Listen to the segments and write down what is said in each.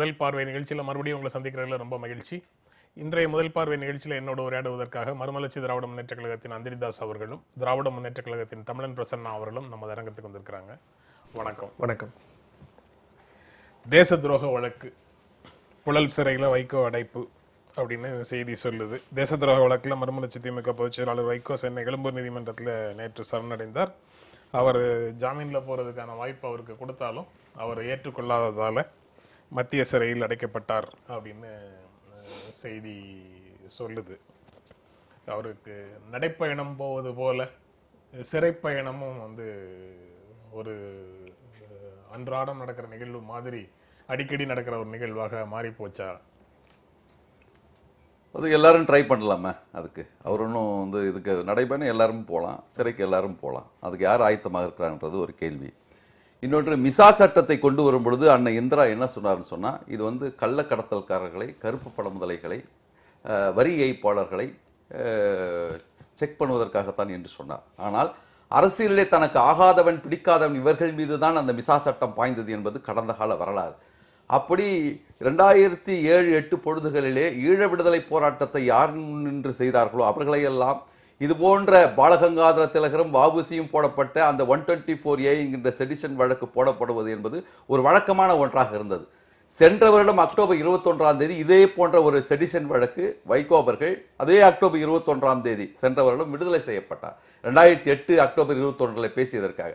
முதல் பார்வை நிகழ்ச்சியில் மறுபடியும் உங்களை சந்திக்கிறதுல ரொம்ப மகிழ்ச்சி இன்றைய முதல் பார்வை நிகழ்ச்சியில் என்னோட உரையாடுவதற்காக மறுமலர்ச்சி திராவிட முன்னேற்ற கழகத்தின் அந்திரிதாஸ் அவர்களும் திராவிட முன்னேற்றக் கழகத்தின் தமிழன் பிரசன்னா அவர்களும் நம்ம அரங்கத்துக்கு வந்திருக்கிறாங்க வணக்கம் வணக்கம் தேச துரோக வழக்கு புழல் சிறையில் வைகோ அடைப்பு அப்படின்னு செய்தி சொல்லுது தேச துரோக வழக்கில் மறுமலர்ச்சி திமுக பொதுச் செயலாளர் வைகோ சென்னை எழும்பூர் நீதிமன்றத்தில் நேற்று சரணடைந்தார் அவர் ஜாமீனில் போகிறதுக்கான வாய்ப்பு அவருக்கு கொடுத்தாலும் அவர் ஏற்றுக்கொள்ளாததால் மத்திய சிறையில் அடைக்கப்பட்டார் அப்படின்னு செய்தி சொல்லுது அவருக்கு நடைப்பயணம் போவது போல சிறைப்பயணமும் வந்து ஒரு அன்றாடம் நடக்கிற நிகழ்வு மாதிரி அடிக்கடி நடக்கிற ஒரு நிகழ்வாக மாறி போச்சா அது எல்லாரும் ட்ரை பண்ணலாமே அதுக்கு அவர் ஒன்றும் வந்து இதுக்கு நடைபயணம் எல்லாரும் போகலாம் சிறைக்கு எல்லாரும் போகலாம் அதுக்கு யார் ஆயத்தமாக இருக்கிறாங்கன்றது ஒரு கேள்வி இன்னொன்று மிசா சட்டத்தை கொண்டு வரும் பொழுது அண்ணன் இந்திரா என்ன சொன்னார்னு சொன்னால் இது வந்து கள்ளக்கடத்தல்காரர்களை கருப்பு பட முதலைகளை வரி ஏய்ப்பாளர்களை செக் பண்ணுவதற்காகத்தான் என்று சொன்னார் ஆனால் அரசியலிலே தனக்கு ஆகாதவன் பிடிக்காதவன் இவர்கள் மீது தான் அந்த மிசா சட்டம் பாய்ந்தது என்பது கடந்த கால வரலாறு அப்படி ரெண்டாயிரத்தி ஏழு எட்டு பொழுதுகளிலே ஈழ விடுதலை போராட்டத்தை யார் நின்று செய்தார்களோ அவர்களையெல்லாம் இது போன்ற பாலகங்காதர திலகரும் வாபுசியும் போடப்பட்ட அந்த ஒன் டுவெண்ட்டி ஃபோர் ஏ என்கின்ற செடிஷன் வழக்கு போடப்படுவது என்பது ஒரு வழக்கமான ஒன்றாக இருந்தது சென்ற வருடம் அக்டோபர் இருபத்தொன்றாம் தேதி இதே போன்ற ஒரு செடிஷன் வழக்கு வைகோபர்கள் அதே அக்டோபர் இருபத்தொன்றாம் தேதி சென்ற வருடம் விடுதலை செய்யப்பட்டார் ரெண்டாயிரத்தி எட்டு அக்டோபர் இருபத்தொன்றில் பேசியதற்காக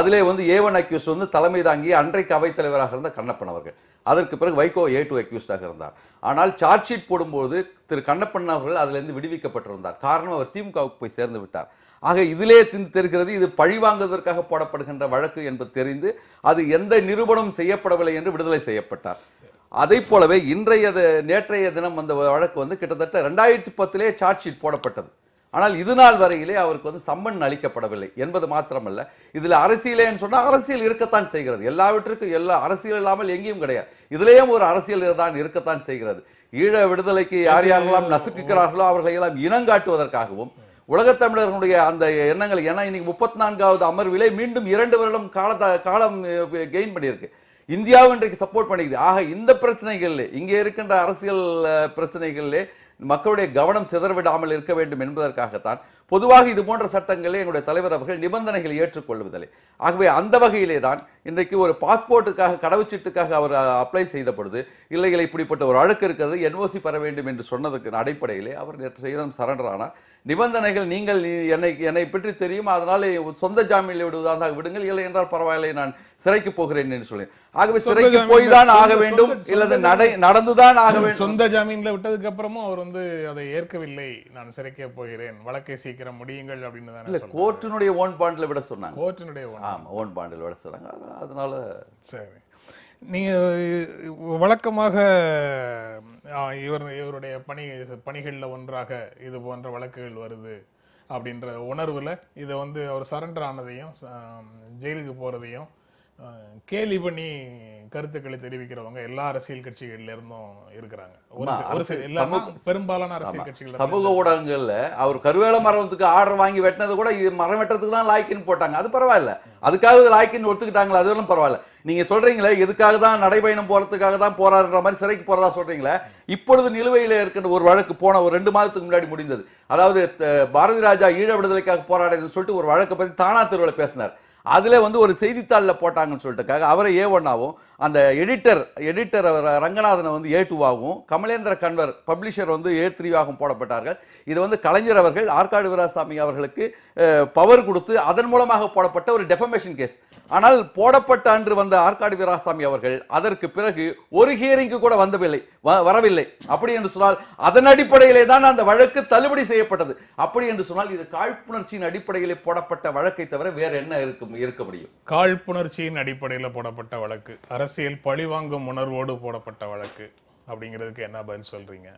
அதிலே வந்து ஏவன் அக்யூஸ் வந்து தலைமை தாங்கி அன்றைக்கு அவைத்தலைவராக இருந்த கண்ணப்பன் அவர்கள் அதற்கு பிறகு வைகோ ஏ டு அக்யூஸ்டாக இருந்தார் ஆனால் சார்ஜ் ஷீட் போடும்போது திரு கண்ணப்பண்ணா அவர்கள் அதிலிருந்து விடுவிக்கப்பட்டிருந்தார் காரணம் அவர் திமுகவுக்கு போய் சேர்ந்து விட்டார் ஆக இதிலே தெரிகிறது இது பழிவாங்குவதற்காக போடப்படுகின்ற வழக்கு என்பது தெரிந்து அது எந்த நிரூபணம் செய்யப்படவில்லை என்று விடுதலை செய்யப்பட்டார் அதை போலவே இன்றைய நேற்றைய தினம் வந்த வழக்கு வந்து கிட்டத்தட்ட ரெண்டாயிரத்தி பத்திலே சார்ஜ் ஷீட் போடப்பட்டது ஆனால் இது நாள் வரையிலே அவருக்கு வந்து சம்மன் அளிக்கப்படவில்லை என்பது மாத்திரமல்ல இதில் அரசியலேன்னு சொன்னால் அரசியல் இருக்கத்தான் செய்கிறது எல்லாவற்றுக்கும் எல்லா அரசியல் இல்லாமல் எங்கேயும் கிடையாது இதுலேயும் ஒரு அரசியல் தான் இருக்கத்தான் செய்கிறது ஈழ விடுதலைக்கு யார் யாரெல்லாம் நசுக்குகிறார்களோ அவர்களை எல்லாம் இனங்காட்டுவதற்காகவும் உலகத் தமிழர்களுடைய அந்த எண்ணங்கள் ஏன்னா இன்னைக்கு முப்பத்தி நான்காவது அமர்விலே மீண்டும் இரண்டு வருடம் கால காலம் கெயின் பண்ணியிருக்கு இந்தியாவும் இன்றைக்கு சப்போர்ட் பண்ணிக்குது ஆக இந்த பிரச்சனைகளில் இங்கே இருக்கின்ற அரசியல் பிரச்சனைகள்லே மக்களுடைய கவனம் சிதறவிடாமல் இருக்க வேண்டும் என்பதற்காகத்தான் பொதுவாக இது போன்ற சட்டங்களை எங்களுடைய தலைவர் அவர்கள் நிபந்தனைகள் ஏற்றுக்கொள்வதில்லை ஆகவே அந்த வகையிலே தான் இன்றைக்கு ஒரு பாஸ்போர்ட்டுக்காக கடவுச்சீட்டுக்காக அவர் அப்ளை செய்த பொழுது இல்லைகளை இப்படிப்பட்ட ஒரு அழுக்கு இருக்கிறது என்ஓசி பெற வேண்டும் என்று சொன்னதுக்கு அடிப்படையிலே அவர் நேற்று செய்தம் சரண்டர் ஆனார் நிபந்தனைகள் நீங்கள் என்னை என்னை பற்றி தெரியும் அதனால் சொந்த ஜாமீனில் விடுவதாக விடுங்கள் இல்லை என்றால் பரவாயில்லை நான் சிறைக்கு போகிறேன் என்று சொல்லி ஆகவே சிறைக்கு போய் தான் ஆக வேண்டும் இல்லது நடை நடந்துதான் ஆக வேண்டும் சொந்த ஜாமீனில் விட்டதுக்கு அப்புறமும் அவர் வந்து வந்து அதை ஏற்கவில்லை நான் சிறைக்க போகிறேன் வழக்கை சீக்கிரம் முடியுங்கள் அப்படின்னு தான் இல்லை கோர்ட்டினுடைய ஓன் பாண்டில் விட சொன்னாங்க கோர்ட்டினுடைய ஓன் ஆமாம் ஓன் பாண்டில் விட சொன்னாங்க அதனால சரி நீங்கள் வழக்கமாக இவர் இவருடைய பணி பணிகளில் ஒன்றாக இது போன்ற வழக்குகள் வருது அப்படின்ற உணர்வில் இதை வந்து அவர் சரண்டர் ஆனதையும் ஜெயிலுக்கு போகிறதையும் கேலி பண்ணி கருத்துக்களை தெரிவிக்கிறவங்க எல்லா அரசியல் கட்சிகள்ல இருந்தும் இருக்கிறாங்க பெரும்பாலான அரசியல் கட்சிகள் சமூக ஊடகங்கள்ல அவர் கருவேல மரத்துக்கு ஆர்டர் வாங்கி வெட்டினது கூட இது மரம் வெட்டுறதுக்கு தான் லாய்க்குன்னு போட்டாங்க அது பரவாயில்ல அதுக்காக லாய்க்குன்னு ஒத்துக்கிட்டாங்களா அதுவெல்லாம் பரவாயில்ல நீங்க சொல்றீங்களே எதுக்காக தான் நடைபயணம் போறதுக்காக தான் போறாருன்ற மாதிரி சிறைக்கு போறதா சொல்றீங்களே இப்பொழுது நிலுவையில் இருக்கின்ற ஒரு வழக்கு போன ஒரு ரெண்டு மாதத்துக்கு முன்னாடி முடிந்தது அதாவது பாரதி ராஜா ஈழ விடுதலைக்காக போராடுன்னு சொல்லிட்டு ஒரு வழக்கை பத்தி தானா தெருவில் பேசினார் அதில் வந்து ஒரு செய்தித்தாளில் போட்டாங்கன்னு சொல்லிட்டுக்காக அவரை ஏ ஒன்னாவும் அந்த எடிட்டர் எடிட்டர் அவர் ரங்கநாதனை வந்து ஏ டூவாகவும் கமலேந்திர கன்வர் பப்ளிஷர் வந்து ஏ த்ரீவாகவும் போடப்பட்டார்கள் இது வந்து கலைஞர் அவர்கள் ஆற்காடு வீராசாமி அவர்களுக்கு பவர் கொடுத்து அதன் மூலமாக போடப்பட்ட ஒரு டெஃபமேஷன் கேஸ் ஆனால் போடப்பட்ட அன்று வந்த ஆற்காடு வீராசாமி அவர்கள் அதற்கு பிறகு ஒரு ஹியரிங்க்கு கூட வந்தவில்லை வரவில்லை அப்படி என்று சொன்னால் அதன் அடிப்படையிலே தான் அந்த வழக்கு தள்ளுபடி செய்யப்பட்டது அப்படி என்று சொன்னால் இது காழ்ப்புணர்ச்சியின் அடிப்படையிலே போடப்பட்ட வழக்கை தவிர வேறு என்ன இருக்கும் இருக்க முடியும் காழ்ப்புணர்ச்சியின் அடிப்படையில் போடப்பட்ட வழக்கு அரசு அரசியல் பழிவாங்கும் உணர்வோடு போடப்பட்ட வழக்கு அப்படிங்கிறதுக்கு என்ன பதில் சொல்றீங்க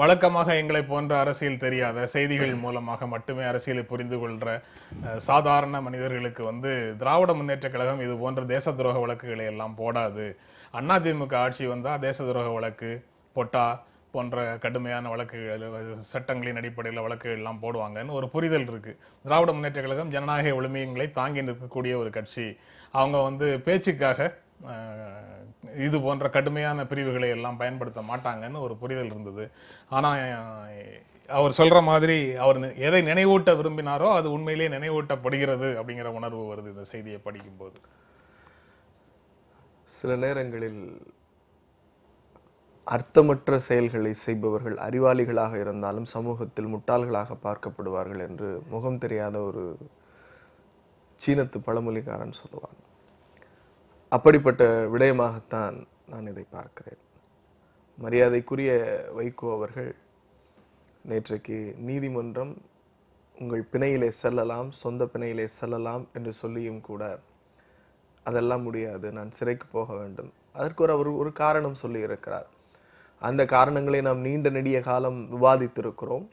வழக்கமாக எங்களை போன்ற அரசியல் தெரியாத செய்திகள் மூலமாக மட்டுமே அரசியலை புரிந்து கொள்கிற சாதாரண மனிதர்களுக்கு வந்து திராவிட முன்னேற்ற கழகம் இது போன்ற தேச துரோக வழக்குகளை எல்லாம் போடாது அதிமுக ஆட்சி வந்தால் தேச துரோக வழக்கு பொட்டா போன்ற கடுமையான வழக்குகள் சட்டங்களின் அடிப்படையில் வழக்குகள் எல்லாம் போடுவாங்கன்னு ஒரு புரிதல் இருக்குது திராவிட முன்னேற்ற கழகம் ஜனநாயக விழுமியங்களை தாங்கி நிற்கக்கூடிய ஒரு கட்சி அவங்க வந்து பேச்சுக்காக இது போன்ற கடுமையான பிரிவுகளை எல்லாம் பயன்படுத்த மாட்டாங்கன்னு ஒரு புரிதல் இருந்தது ஆனால் அவர் சொல்கிற மாதிரி அவர் எதை நினைவூட்ட விரும்பினாரோ அது உண்மையிலே நினைவூட்டப்படுகிறது அப்படிங்கிற உணர்வு வருது இந்த செய்தியை படிக்கும்போது சில நேரங்களில் அர்த்தமற்ற செயல்களை செய்பவர்கள் அறிவாளிகளாக இருந்தாலும் சமூகத்தில் முட்டாள்களாக பார்க்கப்படுவார்கள் என்று முகம் தெரியாத ஒரு சீனத்து பழமொழிக்காரன் சொல்லுவான் அப்படிப்பட்ட விடயமாகத்தான் நான் இதை பார்க்கிறேன் மரியாதைக்குரிய வைகோ அவர்கள் நேற்றைக்கு நீதிமன்றம் உங்கள் பிணையிலே செல்லலாம் சொந்த பிணையிலே செல்லலாம் என்று சொல்லியும் கூட அதெல்லாம் முடியாது நான் சிறைக்கு போக வேண்டும் அதற்கு ஒரு அவர் ஒரு காரணம் சொல்லியிருக்கிறார் அந்த காரணங்களை நாம் நீண்ட நெடிய காலம் விவாதித்திருக்கிறோம்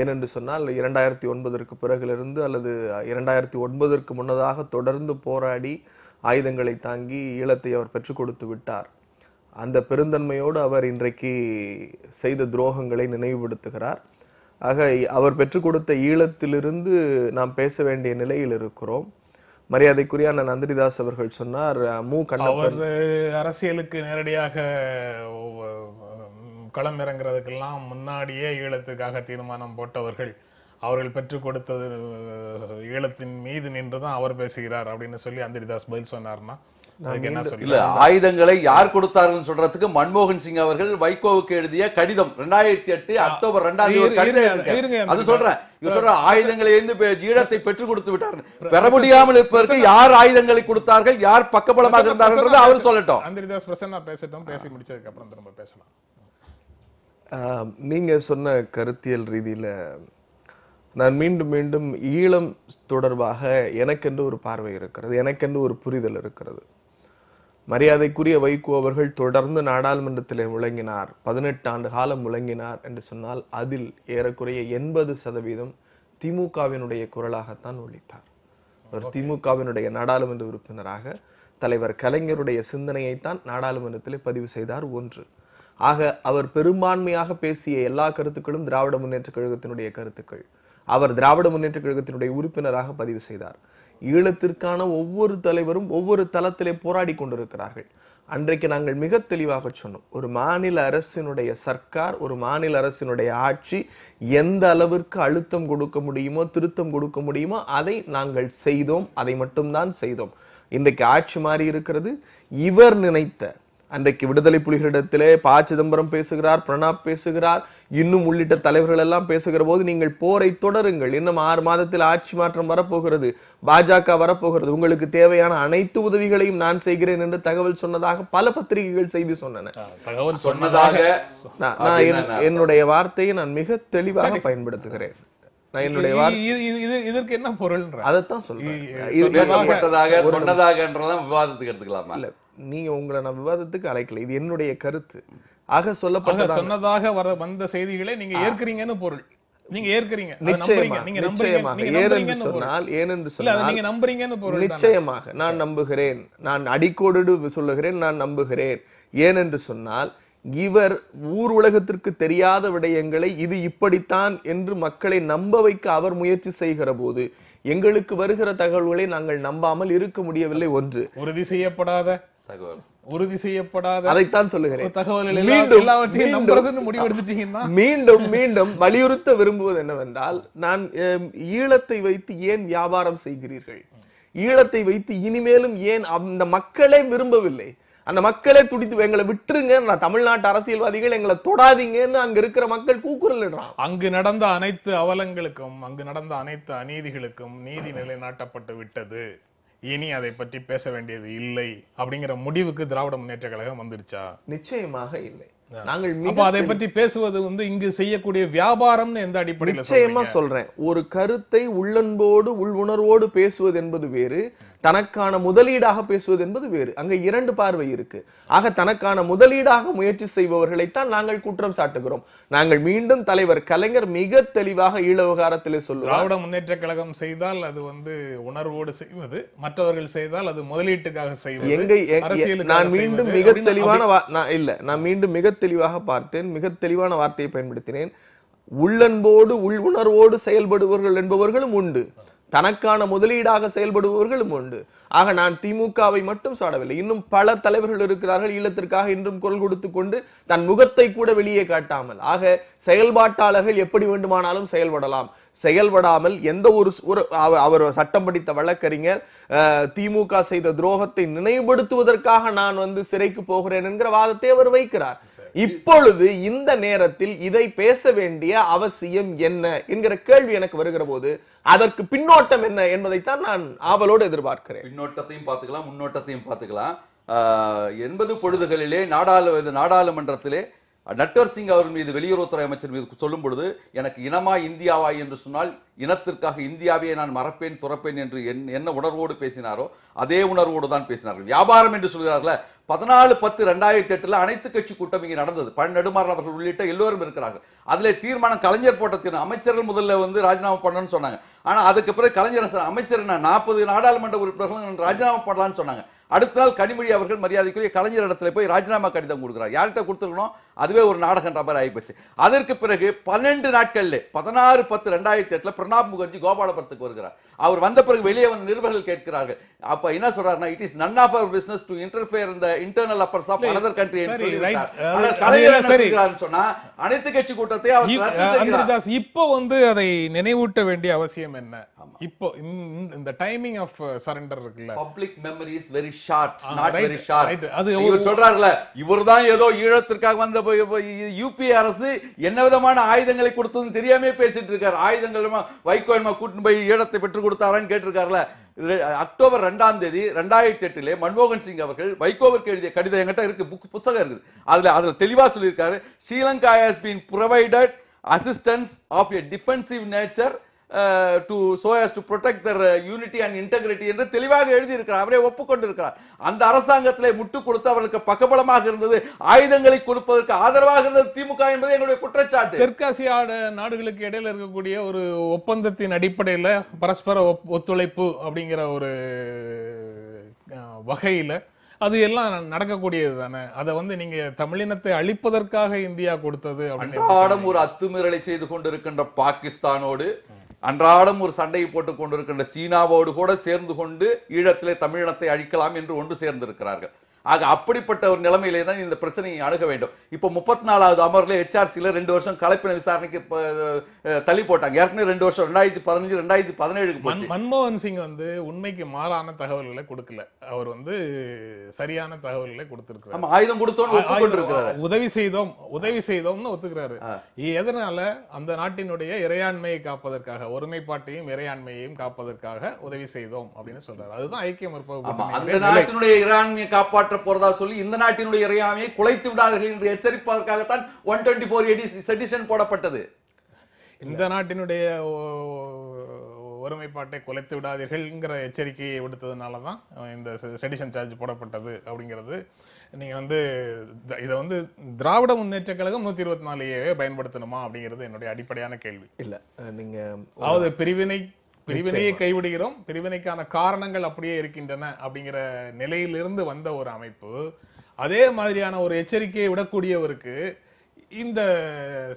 ஏனென்று சொன்னால் இரண்டாயிரத்தி ஒன்பதற்கு பிறகிலிருந்து அல்லது இரண்டாயிரத்தி ஒன்பதற்கு முன்னதாக தொடர்ந்து போராடி ஆயுதங்களை தாங்கி ஈழத்தை அவர் பெற்றுக் கொடுத்து விட்டார் அந்த பெருந்தன்மையோடு அவர் இன்றைக்கு செய்த துரோகங்களை நினைவுபடுத்துகிறார் ஆக அவர் பெற்றுக் கொடுத்த ஈழத்திலிருந்து நாம் பேச வேண்டிய நிலையில் இருக்கிறோம் மரியாதைக்குரிய அண்ணன் நந்திரிதாஸ் அவர்கள் சொன்னார் மு கண்ணப்பர் அரசியலுக்கு நேரடியாக களம் இறங்குறதுக்கெல்லாம் முன்னாடியே ஈழத்துக்காக தீர்மானம் போட்டவர்கள் அவர்கள் பெற்றுக் கொடுத்தது ஈழத்தின் மீது நின்றுதான் அவர் பேசுகிறார் அப்படின்னு சொல்லி அந்திரிதாஸ் பதில் சொன்னார்னா இல்ல ஆயுதங்களை யார் கொடுத்தார்கள் சொல்றதுக்கு மன்மோகன் சிங் அவர்கள் வைகோவுக்கு எழுதிய கடிதம் ரெண்டாயிரத்தி எட்டு அக்டோபர் ரெண்டாம் தேதி கடிதம் அது சொல்றேன் இவர் சொல்ற ஆயுதங்களை ஈழத்தை பெற்றுக் கொடுத்து விட்டார் பெற முடியாமல் இருப்பதற்கு யார் ஆயுதங்களை கொடுத்தார்கள் யார் பக்கபலமாக இருந்தார்கள் அவர் சொல்லட்டும் அந்திரிதாஸ் பிரசன்னா பேசட்டும் பேசி முடிச்சதுக்கு அப்புறம் திரும்ப பேசலாம் நீங்க சொன்ன கருத்தியல் ரீதியில நான் மீண்டும் மீண்டும் ஈழம் தொடர்பாக எனக்கென்று ஒரு பார்வை இருக்கிறது எனக்கென்று ஒரு புரிதல் இருக்கிறது மரியாதைக்குரிய வைகோ அவர்கள் தொடர்ந்து நாடாளுமன்றத்தில் முழங்கினார் பதினெட்டு ஆண்டு காலம் முழங்கினார் என்று சொன்னால் அதில் ஏறக்குறைய எண்பது சதவீதம் திமுகவினுடைய குரலாகத்தான் ஒழித்தார் அவர் திமுகவினுடைய நாடாளுமன்ற உறுப்பினராக தலைவர் கலைஞருடைய சிந்தனையைத்தான் நாடாளுமன்றத்தில் பதிவு செய்தார் ஒன்று ஆக அவர் பெரும்பான்மையாக பேசிய எல்லா கருத்துக்களும் திராவிட முன்னேற்ற கழகத்தினுடைய கருத்துக்கள் அவர் திராவிட முன்னேற்ற கழகத்தினுடைய உறுப்பினராக பதிவு செய்தார் ஈழத்திற்கான ஒவ்வொரு தலைவரும் ஒவ்வொரு தளத்திலே போராடி கொண்டிருக்கிறார்கள் அன்றைக்கு நாங்கள் மிக தெளிவாக சொன்னோம் ஒரு மாநில அரசினுடைய சர்க்கார் ஒரு மாநில அரசினுடைய ஆட்சி எந்த அளவிற்கு அழுத்தம் கொடுக்க முடியுமோ திருத்தம் கொடுக்க முடியுமோ அதை நாங்கள் செய்தோம் அதை மட்டும்தான் செய்தோம் இன்றைக்கு ஆட்சி மாறி இருக்கிறது இவர் நினைத்த அன்றைக்கு விடுதலை புலிகளிடத்திலே ப சிதம்பரம் பேசுகிறார் பிரணாப் பேசுகிறார் இன்னும் உள்ளிட்ட தலைவர்கள் எல்லாம் பேசுகிற போது நீங்கள் போரை தொடருங்கள் இன்னும் ஆறு மாதத்தில் ஆட்சி மாற்றம் வரப்போகிறது பாஜக வரப்போகிறது உங்களுக்கு தேவையான அனைத்து உதவிகளையும் நான் செய்கிறேன் என்று தகவல் சொன்னதாக பல பத்திரிகைகள் செய்தி சொன்னன சொன்னதாக நான் என்னுடைய வார்த்தையை நான் மிக தெளிவாக பயன்படுத்துகிறேன் இதற்கு என்ன பொருள் அதைத்தான் சொல்றேன் சொன்னதாகன்றதான் விவாதத்துக்கு எடுத்துக்கலாமா நீங்கள் உங்களை நான் விவாதத்துக்கு அழைக்கல இது என்னுடைய கருத்து ஆக சொல்லப்பட்ட சொன்னதாக வர வந்த செய்திகளை நீங்கள் ஏற்கிறீங்கன்னு பொருள் நீங்க நிச்சயமாக ஏனென்று சொன்னால் ஏனென்று சொன்னால் நீங்க நம்புறீங்கன்னு பொருள் நிச்சயமாக நான் நம்புகிறேன் நான் அடிக்கோடு சொல்லுகிறேன் நான் நம்புகிறேன் ஏனென்று சொன்னால் இவர் ஊர் உலகத்திற்கு தெரியாத விடயங்களை இது இப்படித்தான் என்று மக்களை நம்ப வைக்க அவர் முயற்சி செய்கிற போது எங்களுக்கு வருகிற தகவல்களை நாங்கள் நம்பாமல் இருக்க முடியவில்லை ஒன்று உறுதி செய்யப்படாத தகவல் உறுதி செய்யப்படாத அதைத்தான் சொல்லுகிறேன் தகவல்கள் மீண்டும் எல்லாவற்றையும் முடிவெடுத்துட்டீங்கன்னா மீண்டும் மீண்டும் வலியுறுத்த விரும்புவது என்னவென்றால் நான் ஈழத்தை வைத்து ஏன் வியாபாரம் செய்கிறீர்கள் ஈழத்தை வைத்து இனிமேலும் ஏன் அந்த மக்களே விரும்பவில்லை அந்த மக்களே துடித்து எங்களை விட்டுருங்க நான் தமிழ்நாட்டு அரசியல்வாதிகள் எங்களை தொடாதீங்கன்னு அங்க இருக்கிற மக்கள் கூக்குரல் அங்கு நடந்த அனைத்து அவலங்களுக்கும் அங்கு நடந்த அனைத்து அநீதிகளுக்கும் நீதி நிலைநாட்டப்பட்டு விட்டது இனி அதை பற்றி பேச வேண்டியது இல்லை அப்படிங்கிற முடிவுக்கு திராவிட முன்னேற்ற கழகம் வந்துருச்சா நிச்சயமாக இல்லை நாங்கள் அதை பற்றி பேசுவது வந்து இங்கு செய்யக்கூடிய வியாபாரம்னு எந்த அடிப்படையில் நிச்சயமா சொல்றேன் ஒரு கருத்தை உள்ளன்போடு உள் உணர்வோடு பேசுவது என்பது வேறு தனக்கான முதலீடாக பேசுவது என்பது வேறு அங்கே இரண்டு பார்வை இருக்கு ஆக தனக்கான முதலீடாக முயற்சி செய்பவர்களைத்தான் நாங்கள் குற்றம் சாட்டுகிறோம் நாங்கள் மீண்டும் தலைவர் கலைஞர் மிக தெளிவாக ஈழ விவகாரத்திலே சொல்லுவோம் திராவிட முன்னேற்ற கழகம் செய்தால் அது வந்து உணர்வோடு செய்வது மற்றவர்கள் செய்தால் அது முதலீட்டுக்காக செய்வது எங்க நான் மீண்டும் மிக தெளிவான இல்ல நான் மீண்டும் மிக தெளிவாக பார்த்தேன் மிக தெளிவான வார்த்தையை பயன்படுத்தினேன் உள்ளன்போடு உள் உணர்வோடு செயல்படுபவர்கள் என்பவர்களும் உண்டு தனக்கான முதலீடாக செயல்படுபவர்களும் உண்டு ஆக நான் திமுகவை மட்டும் சாடவில்லை இன்னும் பல தலைவர்கள் இருக்கிறார்கள் ஈழத்திற்காக இன்றும் குரல் கொடுத்து கொண்டு தன் முகத்தை கூட வெளியே காட்டாமல் ஆக செயல்பாட்டாளர்கள் எப்படி வேண்டுமானாலும் செயல்படலாம் செயல்படாமல் எந்த ஒரு அவர் சட்டம் படித்த வழக்கறிஞர் திமுக செய்த துரோகத்தை நினைவுபடுத்துவதற்காக நான் வந்து சிறைக்கு போகிறேன் என்கிற வாதத்தை அவர் வைக்கிறார் இப்பொழுது இந்த நேரத்தில் இதை பேச வேண்டிய அவசியம் என்ன என்கிற கேள்வி எனக்கு வருகிற போது அதற்கு பின்னோட்டம் என்ன என்பதைத்தான் நான் ஆவலோடு எதிர்பார்க்கிறேன் பின்னோட்டத்தையும் பார்த்துக்கலாம் முன்னோட்டத்தையும் பார்த்துக்கலாம் எண்பது பொழுதுகளிலே நாடாளு நாடாளுமன்றத்திலே நட்வர் சிங் அவர் மீது வெளியுறவுத்துறை அமைச்சர் மீது சொல்லும் பொழுது எனக்கு இனமா இந்தியாவா என்று சொன்னால் இனத்திற்காக இந்தியாவே நான் மறப்பேன் துறப்பேன் என்று என்ன உணர்வோடு பேசினாரோ அதே உணர்வோடு தான் பேசினார்கள் வியாபாரம் என்று சொல்கிறார்கள் பதினாலு பத்து ரெண்டாயிரத்தி எட்டில் அனைத்து கட்சி கூட்டம் இங்கே நடந்தது பன்னெடுமாறன் அவர்கள் உள்ளிட்ட எல்லோரும் இருக்கிறார்கள் அதில் தீர்மானம் கலைஞர் போட்டத்தின் அமைச்சர்கள் முதல்ல வந்து ராஜினாமா பண்ணணும்னு சொன்னாங்க ஆனால் அதுக்கு பிறகு கலைஞர் அமைச்சர் நாற்பது நாடாளுமன்ற உறுப்பினர்கள் ராஜினாமா பண்ணலாம்னு சொன்னாங்க அடுத்த நாள் கனிமொழி அவர்கள் மரியாதைக்குரிய கலைஞர் இடத்துல போய் ராஜினாமா கடிதம் கொடுக்குறார் யார்கிட்ட கொடுத்துருக்கணும் அதுவே ஒரு நாடகம் மாதிரி ஆகிப்போச்சு அதற்கு பிறகு பன்னெண்டு நாட்களில் பதினாறு பத்து ரெண்டாயிரத்தி எட்டில் பிரணாப் முகர்ஜி கோபாலபுரத்துக்கு வருகிறார் அவர் வந்த பிறகு வெளியே வந்து நிருபர்கள் கேட்கிறார்கள் அப்போ என்ன சொல்றாருன்னா it is none of our business to interfere இந்த internal affairs of another country கலைஞர் சொன்னா அனைத்து கட்சி கூட்டத்தை அவர் இப்போ வந்து அதை நினைவூட்ட வேண்டிய அவசியம் என்ன இப்போ இந்த டைமிங் ஆஃப் சரண்டர் இருக்குல்ல public memory is very short not very short இவர் oh. சொல்றாருல இவர் தான் ஏதோ ஈழத்திற்காக வந்த யூபி அரசு என்ன விதமான ஆயுதங்களை கொடுத்ததுன்னு தெரியாமே பேசிட்டு இருக்காரு ஆயுதங்கள் வைகோ என்னமா போய் ஈழத்தை பெற்றுக் கொடுத்தாரான்னு கேட்டிருக்காருல அக்டோபர் ரெண்டாம் தேதி ரெண்டாயிரத்தி எட்டிலே மன்மோகன் சிங் அவர்கள் வைகோவிற்கு எழுதிய கடிதம் எங்கிட்ட இருக்கு புக் புத்தகம் இருக்குது அதில் அதில் தெளிவாக சொல்லியிருக்காரு Sri Lanka has been provided assistance of a defensive nature to so as to protect their unity and integrity என்று தெளிவாக எழுதியிருக்கிறார் அவரே ஒப்புக்கொண்டிருக்கிறார் அந்த அரசாங்கத்திலே முட்டு கொடுத்து அவர்களுக்கு பக்கபலமாக இருந்தது ஆயுதங்களை கொடுப்பதற்கு ஆதரவாக இருந்தது திமுக என்பது எங்களுடைய குற்றச்சாட்டு தெற்காசிய நாடுகளுக்கு இடையில் இருக்கக்கூடிய ஒரு ஒப்பந்தத்தின் அடிப்படையில் பரஸ்பர ஒத்துழைப்பு அப்படிங்கிற ஒரு வகையில் அது எல்லாம் நடக்கக்கூடியது தானே அதை வந்து நீங்க தமிழினத்தை அழிப்பதற்காக இந்தியா கொடுத்தது அன்றாடம் ஒரு அத்துமீறலை செய்து கொண்டிருக்கின்ற பாகிஸ்தானோடு அன்றாடம் ஒரு சண்டையை போட்டுக் கொண்டிருக்கின்ற சீனாவோடு கூட சேர்ந்து கொண்டு ஈழத்திலே தமிழினத்தை அழிக்கலாம் என்று ஒன்று சேர்ந்திருக்கிறார்கள் ஆக அப்படிப்பட்ட ஒரு நிலைமையிலே தான் இந்த பிரச்சனையை அணுக வேண்டும் இப்போ முப்பத்தி நாலாவது அமர்வில் ஹெச்ஆர்சியில் ரெண்டு வருஷம் கலப்பின விசாரணைக்கு தள்ளி போட்டாங்க ஏற்கனவே ரெண்டு வருஷம் ரெண்டாயிரத்தி பதினஞ்சு ரெண்டாயிரத்தி பதினேழுக்கு போச்சு மன்மோகன் சிங் வந்து உண்மைக்கு மாறான தகவல்களை கொடுக்கல அவர் வந்து சரியான தகவல்களை கொடுத்துருக்கிறார் நம்ம ஆயுதம் கொடுத்தோன்னு ஒப்புக்கொண்டிருக்கிறார் உதவி செய்தோம் உதவி செய்தோம்னு ஒத்துக்கிறாரு எதனால அந்த நாட்டினுடைய இறையாண்மையை காப்பதற்காக ஒருமைப்பாட்டையும் இறையாண்மையையும் காப்பதற்காக உதவி செய்தோம் அப்படின்னு சொல்றாரு அதுதான் ஐக்கிய மறுப்பு அந்த நாட்டினுடைய இறையாண்மையை காப்பாற்ற காப்பாற்றப் போறதா சொல்லி இந்த நாட்டினுடைய இறையாமையை குலைத்து விடாதீர்கள் என்று எச்சரிப்பதற்காகத்தான் one twenty four A sedition போடப்பட்டது இந்த நாட்டினுடைய ஒருமைப்பாட்டை குலைத்து விடாதீர்கள்ங்கிற எச்சரிக்கையை விடுத்ததுனால தான் இந்த செடிஷன் சார்ஜ் போடப்பட்டது அப்படிங்கிறது நீங்கள் வந்து இதை வந்து திராவிட முன்னேற்ற கழகம் நூற்றி இருபத்தி நாலையே பயன்படுத்தணுமா அப்படிங்கிறது என்னுடைய அடிப்படையான கேள்வி இல்லை நீங்கள் அதாவது பிரிவினை பிரிவினையை கைவிடுகிறோம் பிரிவினைக்கான காரணங்கள் அப்படியே இருக்கின்றன அப்படிங்கிற நிலையிலிருந்து வந்த ஒரு அமைப்பு அதே மாதிரியான ஒரு எச்சரிக்கையை விடக்கூடியவருக்கு இந்த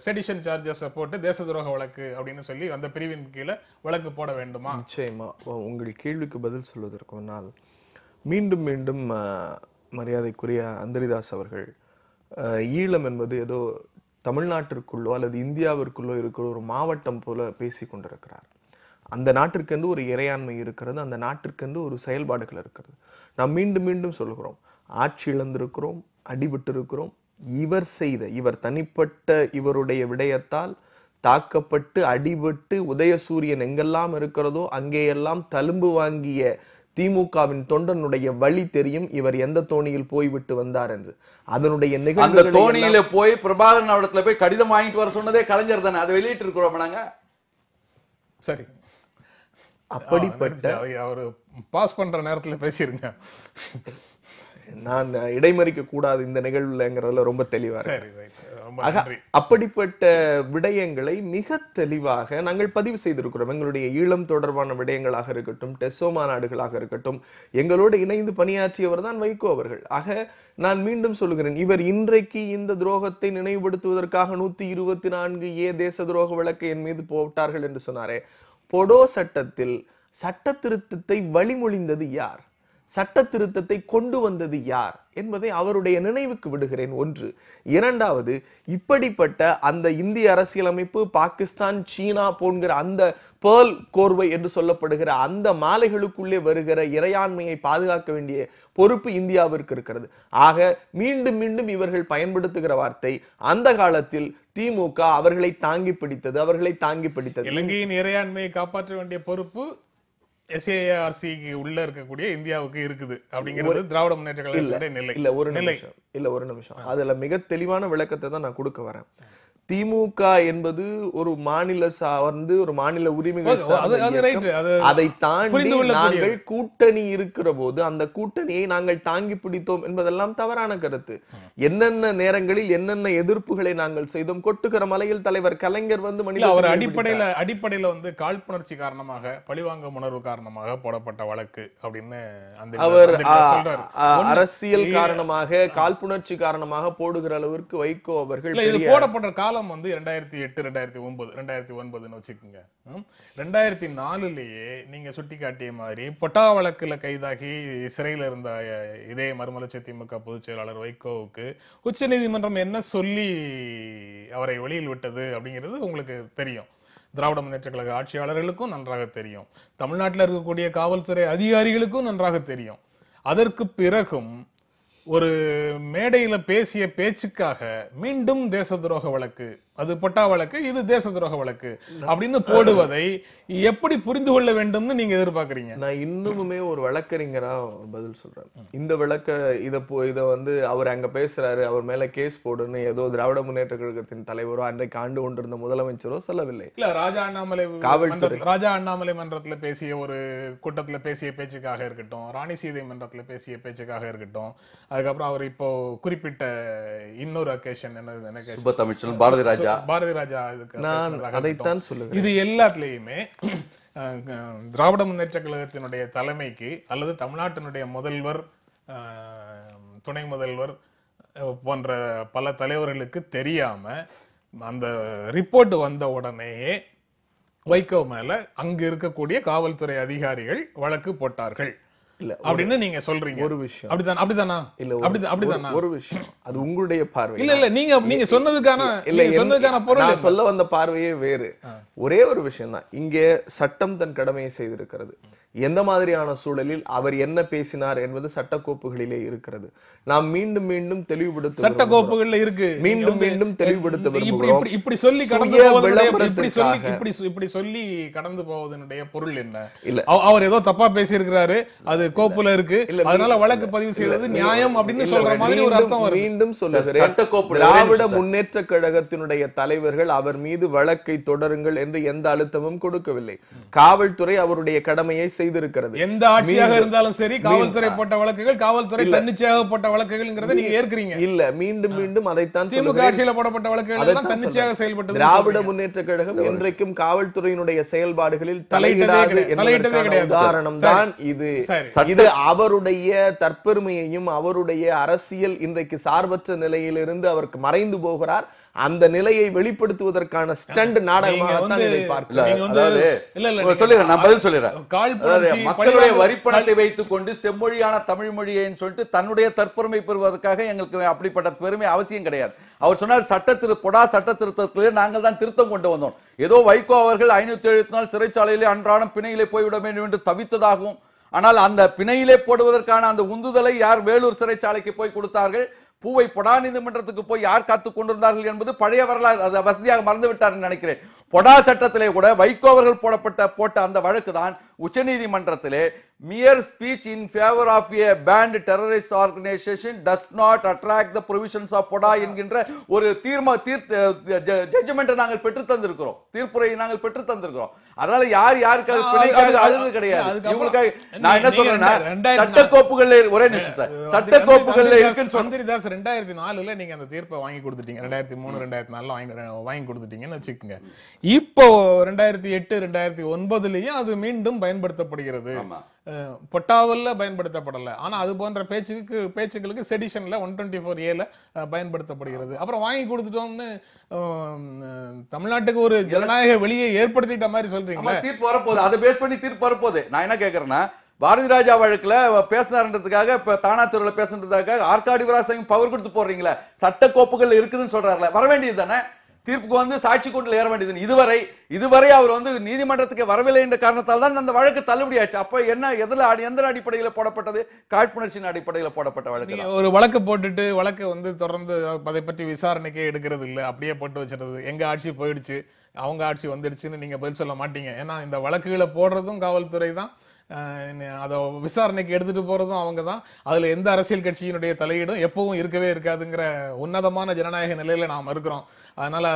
செடிஷன் சார்ஜஸ் போட்டு தேச துரோக வழக்கு அப்படின்னு சொல்லி அந்த பிரிவின் கீழே வழக்கு போட வேண்டுமா நிச்சயமா உங்கள் கேள்விக்கு பதில் சொல்வதற்கு முன்னால் மீண்டும் மீண்டும் மரியாதைக்குரிய அந்தரிதாஸ் அவர்கள் ஈழம் என்பது ஏதோ தமிழ்நாட்டிற்குள்ளோ அல்லது இந்தியாவிற்குள்ளோ இருக்கிற ஒரு மாவட்டம் போல பேசி கொண்டிருக்கிறார் அந்த நாட்டிற்கென்று ஒரு இறையாண்மை இருக்கிறது அந்த நாட்டிற்கென்று ஒரு செயல்பாடுகள் இருக்கிறது நாம் மீண்டும் மீண்டும் சொல்கிறோம் ஆட்சி இழந்திருக்கிறோம் அடிபட்டு இருக்கிறோம் இவர் செய்த இவர் தனிப்பட்ட இவருடைய விடயத்தால் தாக்கப்பட்டு அடிபட்டு உதயசூரியன் எங்கெல்லாம் இருக்கிறதோ அங்கேயெல்லாம் தழும்பு வாங்கிய திமுகவின் தொண்டனுடைய வழி தெரியும் இவர் எந்த தோணியில் போய் விட்டு வந்தார் என்று அதனுடைய அந்த தோணியில போய் பிரபாகரன் அவடத்துல போய் கடிதம் வாங்கிட்டு வர சொன்னதே கலைஞர் தானே அதை வெளியிட்டு இருக்கிறோம் நாங்க சரி அப்படிப்பட்ட அவர் பாஸ் பண்ற நேரத்தில் நான் இடைமறிக்க கூடாது இந்த நிகழ்வுலங்கிறதுல ரொம்ப தெளிவாக அப்படிப்பட்ட விடயங்களை மிக தெளிவாக நாங்கள் பதிவு செய்திருக்கிறோம் எங்களுடைய ஈழம் தொடர்பான விடயங்களாக இருக்கட்டும் டெசோமா மாநாடுகளாக இருக்கட்டும் எங்களோடு இணைந்து பணியாற்றியவர் தான் வைகோ அவர்கள் ஆக நான் மீண்டும் சொல்லுகிறேன் இவர் இன்றைக்கு இந்த துரோகத்தை நினைவுபடுத்துவதற்காக நூத்தி இருபத்தி நான்கு ஏ தேச துரோக வழக்கு என் மீது போட்டார்கள் என்று சொன்னாரே பொடோ சட்டத்தில் சட்ட திருத்தத்தை வழிமொழிந்தது யார் சட்ட திருத்தத்தை கொண்டு வந்தது யார் என்பதை அவருடைய நினைவுக்கு விடுகிறேன் ஒன்று இரண்டாவது இப்படிப்பட்ட அந்த இந்திய அரசியலமைப்பு பாகிஸ்தான் சீனா போன்கிற அந்த பேர்ல் கோர்வை என்று சொல்லப்படுகிற அந்த மாலைகளுக்குள்ளே வருகிற இறையாண்மையை பாதுகாக்க வேண்டிய பொறுப்பு இந்தியாவிற்கு இருக்கிறது ஆக மீண்டும் மீண்டும் இவர்கள் பயன்படுத்துகிற வார்த்தை அந்த காலத்தில் திமுக அவர்களை தாங்கி பிடித்தது அவர்களை தாங்கி பிடித்தது இலங்கையின் இறையாண்மையை காப்பாற்ற வேண்டிய பொறுப்பு எஸ்ஏஆர்சிக்கு உள்ள இருக்கக்கூடிய இந்தியாவுக்கு இருக்குது அப்படிங்கிறது திராவிட முன்னேற்ற கழகத்தினுடைய நிலை இல்ல ஒரு நிமிஷம் இல்ல ஒரு நிமிஷம் அதுல மிக தெளிவான விளக்கத்தை தான் நான் கொடுக்க வரேன் திமுக என்பது ஒரு மாநில சார்ந்து ஒரு மாநில உரிமைகள் அதை தாண்டி நாங்கள் கூட்டணி இருக்கிற போது அந்த கூட்டணியை நாங்கள் தாங்கி பிடித்தோம் என்பதெல்லாம் தவறான கருத்து என்னென்ன நேரங்களில் என்னென்ன எதிர்ப்புகளை நாங்கள் செய்தோம் கொட்டுக்கிற மலையில் தலைவர் கலைஞர் வந்து மனித அவர் அடிப்படையில அடிப்படையில வந்து காழ்ப்புணர்ச்சி காரணமாக பழிவாங்க உணர்வு காரணமாக போடப்பட்ட வழக்கு அப்படின்னு அவர் அரசியல் காரணமாக காழ்ப்புணர்ச்சி காரணமாக போடுகிற அளவிற்கு வைகோ அவர்கள் போடப்பட்ட கால காலம் வந்து ரெண்டாயிரத்தி எட்டு ரெண்டாயிரத்தி ஒன்பது ரெண்டாயிரத்தி ஒன்பதுன்னு வச்சுக்கோங்க ரெண்டாயிரத்தி நாலுலேயே நீங்கள் சுட்டி காட்டிய மாதிரி பொட்டா வழக்கில் கைதாகி சிறையில் இருந்த இதே மறுமலர்ச்சி திமுக பொதுச் செயலாளர் வைகோவுக்கு உச்சநீதிமன்றம் என்ன சொல்லி அவரை வெளியில் விட்டது அப்படிங்கிறது உங்களுக்கு தெரியும் திராவிட முன்னேற்ற கழக ஆட்சியாளர்களுக்கும் நன்றாக தெரியும் தமிழ்நாட்டில் இருக்கக்கூடிய காவல்துறை அதிகாரிகளுக்கும் நன்றாக தெரியும் அதற்கு பிறகும் ஒரு மேடையில் பேசிய பேச்சுக்காக மீண்டும் தேச துரோக வழக்கு அது பொட்டா வழக்கு இது தேச துரோக வழக்கு அப்படின்னு போடுவதை எப்படி புரிந்து கொள்ள வேண்டும்னு நீங்க எதிர்பார்க்குறீங்க நான் இன்னுமுமே ஒரு வழக்கறிஞரா பதில் சொல்றேன் இந்த விளக்க இதை இதை வந்து அவர் அங்க பேசுறாரு அவர் மேல கேஸ் போடுன்னு ஏதோ திராவிட முன்னேற்ற கழகத்தின் தலைவரோ அன்றைக்கு ஆண்டு கொண்டிருந்த முதலமைச்சரோ சொல்லவில்லை இல்ல ராஜா அண்ணாமலை காவல்துறை ராஜா அண்ணாமலை மன்றத்துல பேசிய ஒரு கூட்டத்துல பேசிய பேச்சுக்காக இருக்கட்டும் ராணி சீதை மன்றத்துல பேசிய பேச்சுக்காக இருக்கட்டும் அதுக்கப்புறம் அவர் இப்போ குறிப்பிட்ட இன்னொரு அக்கேஷன் என்ன பாரதி ராஜா ராஜா பாரதி ராஜா நான் அதைத்தான் இது எல்லாத்துலேயுமே திராவிட முன்னேற்ற கழகத்தினுடைய தலைமைக்கு அல்லது தமிழ்நாட்டினுடைய முதல்வர் துணை முதல்வர் போன்ற பல தலைவர்களுக்கு தெரியாம அந்த ரிப்போர்ட் வந்த உடனேயே வைகோ மேல அங்கு இருக்கக்கூடிய காவல்துறை அதிகாரிகள் வழக்கு போட்டார்கள் இல்ல அப்படின்னு நீங்க சொல்றீங்க ஒரு விஷயம் அப்படிதான் அப்படிதானா இல்ல அப்படிதானா ஒரு விஷயம் அது உங்களுடைய பார்வை இல்ல இல்ல நீங்க நீங்க சொன்னதுக்கான இல்ல சொன்னதுக்கான பொருள் சொல்ல வந்த பார்வையே வேறு ஒரே ஒரு விஷயம் தான் சட்டம் தன் கடமையை செய்திருக்கிறது எந்த மாதிரியான சூழலில் அவர் என்ன பேசினார் என்பது சட்டக்கோப்புகளிலே இருக்கிறது நாம் மீண்டும் மீண்டும் தெளிவுபடுத்த சட்டக்கோப்புகளில் இருக்கு மீண்டும் மீண்டும் தெளிவுபடுத்த விரும்புகிறோம் இப்படி சொல்லி கடந்து இப்படி இப்படி சொல்லி கடந்து போவதனுடைய பொருள் என்ன இல்ல அவர் ஏதோ தப்பா பேசியிருக்கிறாரு அது கோப்புல இருக்கு அதனால வழக்கு பதிவு செய்தது நியாயம் அப்படின்னு சொல்ற மாதிரி ஒரு அர்த்தம் வரும் மீண்டும் சொல்லுகிறேன் திராவிட முன்னேற்ற கழகத்தினுடைய தலைவர்கள் அவர் மீது வழக்கை தொடருங்கள் என்று எந்த அழுத்தமும் கொடுக்கவில்லை காவல்துறை அவருடைய கடமையை செய்திருக்கிறது எந்த ஆட்சியாக இருந்தாலும் சரி காவல்துறை போட்ட வழக்குகள் காவல்துறை தன்னிச்சையாக போட்ட வழக்குகள்ங்கிறத நீங்க ஏற்கிறீங்க இல்ல மீண்டும் மீண்டும் அதைத்தான் திமுக ஆட்சியில போடப்பட்ட வழக்குகள் தன்னிச்சையாக செயல்பட்டது திராவிட முன்னேற்ற கழகம் என்றைக்கும் காவல்துறையினுடைய செயல்பாடுகளில் தலையிடாது உதாரணம் தான் இது இது அவருடைய தற்பெருமையையும் அவருடைய அரசியல் இன்றைக்கு சார்பற்ற நிலையிலிருந்து அவருக்கு மறைந்து போகிறார் அந்த நிலையை வெளிப்படுத்துவதற்கான ஸ்டண்ட் நாடகமாகத்தான் அதாவது சொல்லிடுறேன் பதில் சொல்லிடுறேன் மக்களுடைய வரிப்பணத்தை வைத்துக் கொண்டு செம்மொழியான தமிழ் மொழியைன்னு சொல்லிட்டு தன்னுடைய தற்பெருமை பெறுவதற்காக எங்களுக்கு அப்படிப்பட்ட பெருமை அவசியம் கிடையாது அவர் சொன்னார் சட்ட திரு பொடா சட்ட திருத்தத்திலே நாங்கள் தான் திருத்தம் கொண்டு வந்தோம் ஏதோ வைகோ அவர்கள் ஐநூத்தி எழுபத்தி நாள் சிறைச்சாலையிலே அன்றாடம் பிணையிலே போய்விட வேண்டும் என்று தவித்ததாகவும் ஆனால் அந்த பிணையிலே போடுவதற்கான அந்த உந்துதலை யார் வேலூர் சிறைச்சாலைக்கு போய் கொடுத்தார்கள் பூவை பொடா நீதிமன்றத்துக்கு போய் யார் காத்துக் கொண்டிருந்தார்கள் என்பது பழைய வரலாறு அதை வசதியாக மறந்துவிட்டார் நினைக்கிறேன் பொடா சட்டத்திலே கூட வைகோவர்கள் போடப்பட்ட போட்ட அந்த வழக்கு தான் உச்சநீதிமன்றத்திலே mere speech in favor of a banned terrorist organization does not attract the provisions of PODA என்கின்ற ஒரு தீர்மா ஜட்ஜ்மெண்ட் நாங்கள் பெற்றுத்தந்திருக்கிறோம் தீர்ப்புரை நாங்கள் பெற்று தந்திருக்கிறோம் அதனால யார் யாருக்காக பிணைக்காக அழுது கிடையாது இவங்களுக்காக நான் என்ன சொல்றேன்னா சட்டக்கோப்புகள்ல ஒரே நிமிஷம் சார் சட்டக்கோப்புகள்ல இருக்குன்னு சொல்லி ரெண்டாயிரத்தி நாலுல நீங்க அந்த தீர்ப்பை வாங்கி கொடுத்துட்டீங்க ரெண்டாயிரத்தி மூணு ரெண்டாயிரத்தி நாலுல வாங்கி வாங்கி கொடுத்துட்டீங்கன்னு வச்சுக்கோங்க இப்போ ரெண்டாயிரத்தி எட்டு ரெண்டாயிரத்தி ஒன்பதுலயும் அது மீண்டும் பயன்படுத்தப்படுகிறது பொட்டாவில் பயன்படுத்தப்படலை ஆனால் அது போன்ற பேச்சுக்கு பேச்சுக்களுக்கு செடிஷனில் ஒன் டுவெண்ட்டி ஃபோர் ஏல பயன்படுத்தப்படுகிறது அப்புறம் வாங்கி கொடுத்துட்டோம்னு தமிழ்நாட்டுக்கு ஒரு ஜனநாயக வெளியை ஏற்படுத்திட்ட மாதிரி சொல்றீங்க தீர்ப்பு வரப்போகுது அதை பேஸ் பண்ணி தீர்ப்பு வரப்போகுது நான் என்ன கேட்குறேன்னா பாரதி ராஜா வழக்கில் பேசினார்ன்றதுக்காக இப்போ தானா தெருவில் பேசுன்றதுக்காக ஆர்காடி விராசையும் பவர் கொடுத்து போடுறீங்களே சட்ட கோப்புகள் இருக்குதுன்னு சொல்றாருல வர வேண்டியது தானே தீர்ப்புக்கு வந்து சாட்சி கொண்டு ஏற வேண்டியது இதுவரை இதுவரை அவர் வந்து நீதிமன்றத்துக்கு வரவில்லை என்ற காரணத்தால் தான் அந்த வழக்கு தள்ளுபடியாச்சு அப்போ என்ன எதில் அடி எந்த அடிப்படையில் போடப்பட்டது காழ்ப்புணர்ச்சியின் அடிப்படையில் போடப்பட்ட வழக்கு ஒரு வழக்கு போட்டுட்டு வழக்கு வந்து தொடர்ந்து அதை பற்றி விசாரணைக்கே எடுக்கிறது இல்லை அப்படியே போட்டு வச்சுறது எங்க ஆட்சி போயிடுச்சு அவங்க ஆட்சி வந்துடுச்சுன்னு நீங்க பதில் சொல்ல மாட்டீங்க ஏன்னா இந்த வழக்குகளை போடுறதும் காவல்துறை தான் அதை விசாரணைக்கு எடுத்துட்டு போறதும் அவங்க தான் அதுல எந்த அரசியல் கட்சியினுடைய தலையீடும் எப்பவும் இருக்கவே இருக்காதுங்கிற உன்னதமான ஜனநாயக நிலையில நாம் இருக்கிறோம் அதனால்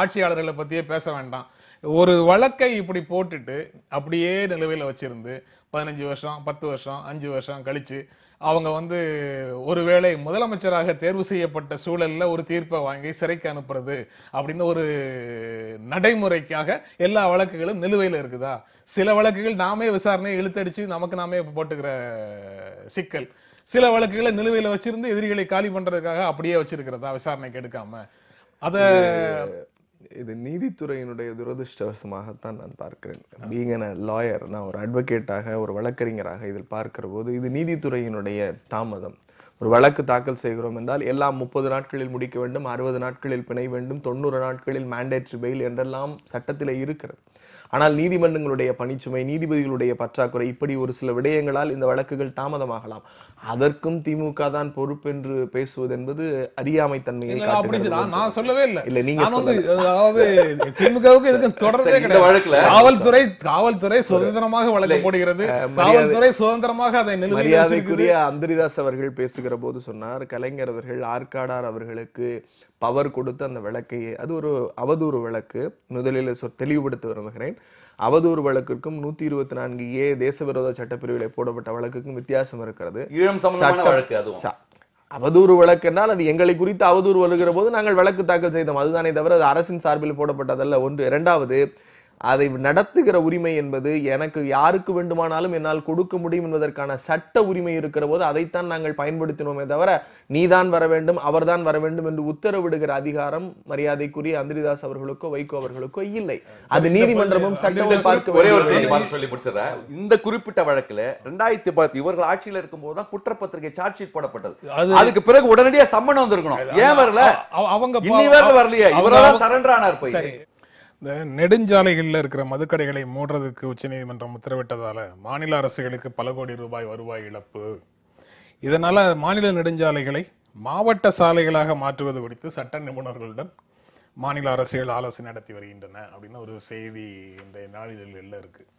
ஆட்சியாளர்களை பற்றியே பேச வேண்டாம் ஒரு வழக்கை இப்படி போட்டுட்டு அப்படியே நிலுவையில் வச்சுருந்து பதினஞ்சு வருஷம் பத்து வருஷம் அஞ்சு வருஷம் கழித்து அவங்க வந்து ஒருவேளை முதலமைச்சராக தேர்வு செய்யப்பட்ட சூழலில் ஒரு தீர்ப்பை வாங்கி சிறைக்கு அனுப்புறது அப்படின்னு ஒரு நடைமுறைக்காக எல்லா வழக்குகளும் நிலுவையில் இருக்குதா சில வழக்குகள் நாமே விசாரணையை இழுத்தடிச்சு நமக்கு நாமே போட்டுக்கிற சிக்கல் சில வழக்குகளை நிலுவையில் வச்சிருந்து எதிரிகளை காலி பண்ணுறதுக்காக அப்படியே வச்சிருக்கிறதா விசாரணைக்கு எடுக்காமல் அதை இது நீதித்துறையினுடைய துரதிருஷ்டவசமாகத்தான் நான் பார்க்கிறேன் பீங் அ லாயர் நான் ஒரு அட்வொகேட்டாக ஒரு வழக்கறிஞராக இதில் பார்க்கிற போது இது நீதித்துறையினுடைய தாமதம் ஒரு வழக்கு தாக்கல் செய்கிறோம் என்றால் எல்லாம் முப்பது நாட்களில் முடிக்க வேண்டும் அறுபது நாட்களில் பிணை வேண்டும் தொண்ணூறு நாட்களில் மேண்டேட்ரி பெயில் என்றெல்லாம் சட்டத்தில் இருக்கிறது ஆனால் நீதிமன்றங்களுடைய பணிச்சுமை நீதிபதிகளுடைய பற்றாக்குறை இப்படி ஒரு சில விடயங்களால் இந்த வழக்குகள் தாமதமாகலாம் அதற்கும் திமுக தான் பொறுப்பென்று பேசுவது என்பது அறியாமை தன்மையை நான் சொல்லவே இல்லை இல்ல நீங்க அதாவது திமுகவுக்கு இதுக்கு தொடர்ந்தே கிடையாது காவல்துறை காவல்துறை சுதந்திரமாக வழக்கு போடுகிறது காவல்துறை சுதந்திரமாக அதை மரியாதைக்குரிய அந்தரிதாஸ் அவர்கள் பேசுகிற போது சொன்னார் கலைஞர் அவர்கள் ஆற்காடார் அவர்களுக்கு பவர் கொடுத்து அந்த விளக்கை அது ஒரு அவதூறு வழக்கு முதலில் சொ தெளிவுபடுத்த விரும்புகிறேன் அவதூறு வழக்கிற்கும் நூற்றி இருபத்தி நான்கு ஏ தேசவிரோத சட்டப்பிரிவில் போடப்பட்ட வழக்குக்கும் வித்தியாசம் இருக்கிறது அவதூறு வழக்கு என்றால் அது எங்களை குறித்து அவதூறு வருகிற போது நாங்கள் வழக்கு தாக்கல் செய்தோம் அதுதானே தவிர அது அரசின் சார்பில் போடப்பட்டதல்ல ஒன்று இரண்டாவது அதை நடத்துகிற உரிமை என்பது எனக்கு யாருக்கு வேண்டுமானாலும் என்னால் கொடுக்க முடியும் என்பதற்கான சட்ட உரிமை இருக்கிற போது அதைத்தான் நாங்கள் பயன்படுத்தினோமே தவிர நீதான் வர வேண்டும் அவர்தான் வர வேண்டும் என்று உத்தரவிடுகிற அதிகாரம் மரியாதைக்குரிய அந்திரிதாஸ் அவர்களுக்கோ வைகோ அவர்களுக்கோ இல்லை அது நீதிமன்றமும் சட்டத்தை பார்க்க ஒரே ஒரு செய்தி பார்த்து சொல்லி இந்த குறிப்பிட்ட வழக்குல ரெண்டாயிரத்தி பத்து இவர்கள் ஆட்சியில் இருக்கும் போதுதான் தான் குற்றப்பத்திரிகை சார்ஜ் ஷீட் போடப்பட்டது அதுக்கு பிறகு உடனடியாக சம்மன் வந்திருக்கணும் ஏன் வரல அவங்க இன்னி வரலையே இவரெல்லாம் சரண்டர் ஆனார் போய் இந்த நெடுஞ்சாலைகளில் இருக்கிற மதுக்கடைகளை மூடுறதுக்கு உச்சநீதிமன்றம் உத்தரவிட்டதால் மாநில அரசுகளுக்கு பல கோடி ரூபாய் வருவாய் இழப்பு இதனால் மாநில நெடுஞ்சாலைகளை மாவட்ட சாலைகளாக மாற்றுவது குறித்து சட்ட நிபுணர்களுடன் மாநில அரசுகள் ஆலோசனை நடத்தி வருகின்றன அப்படின்னு ஒரு செய்தி இன்றைய நாளிதழ்களில் இருக்குது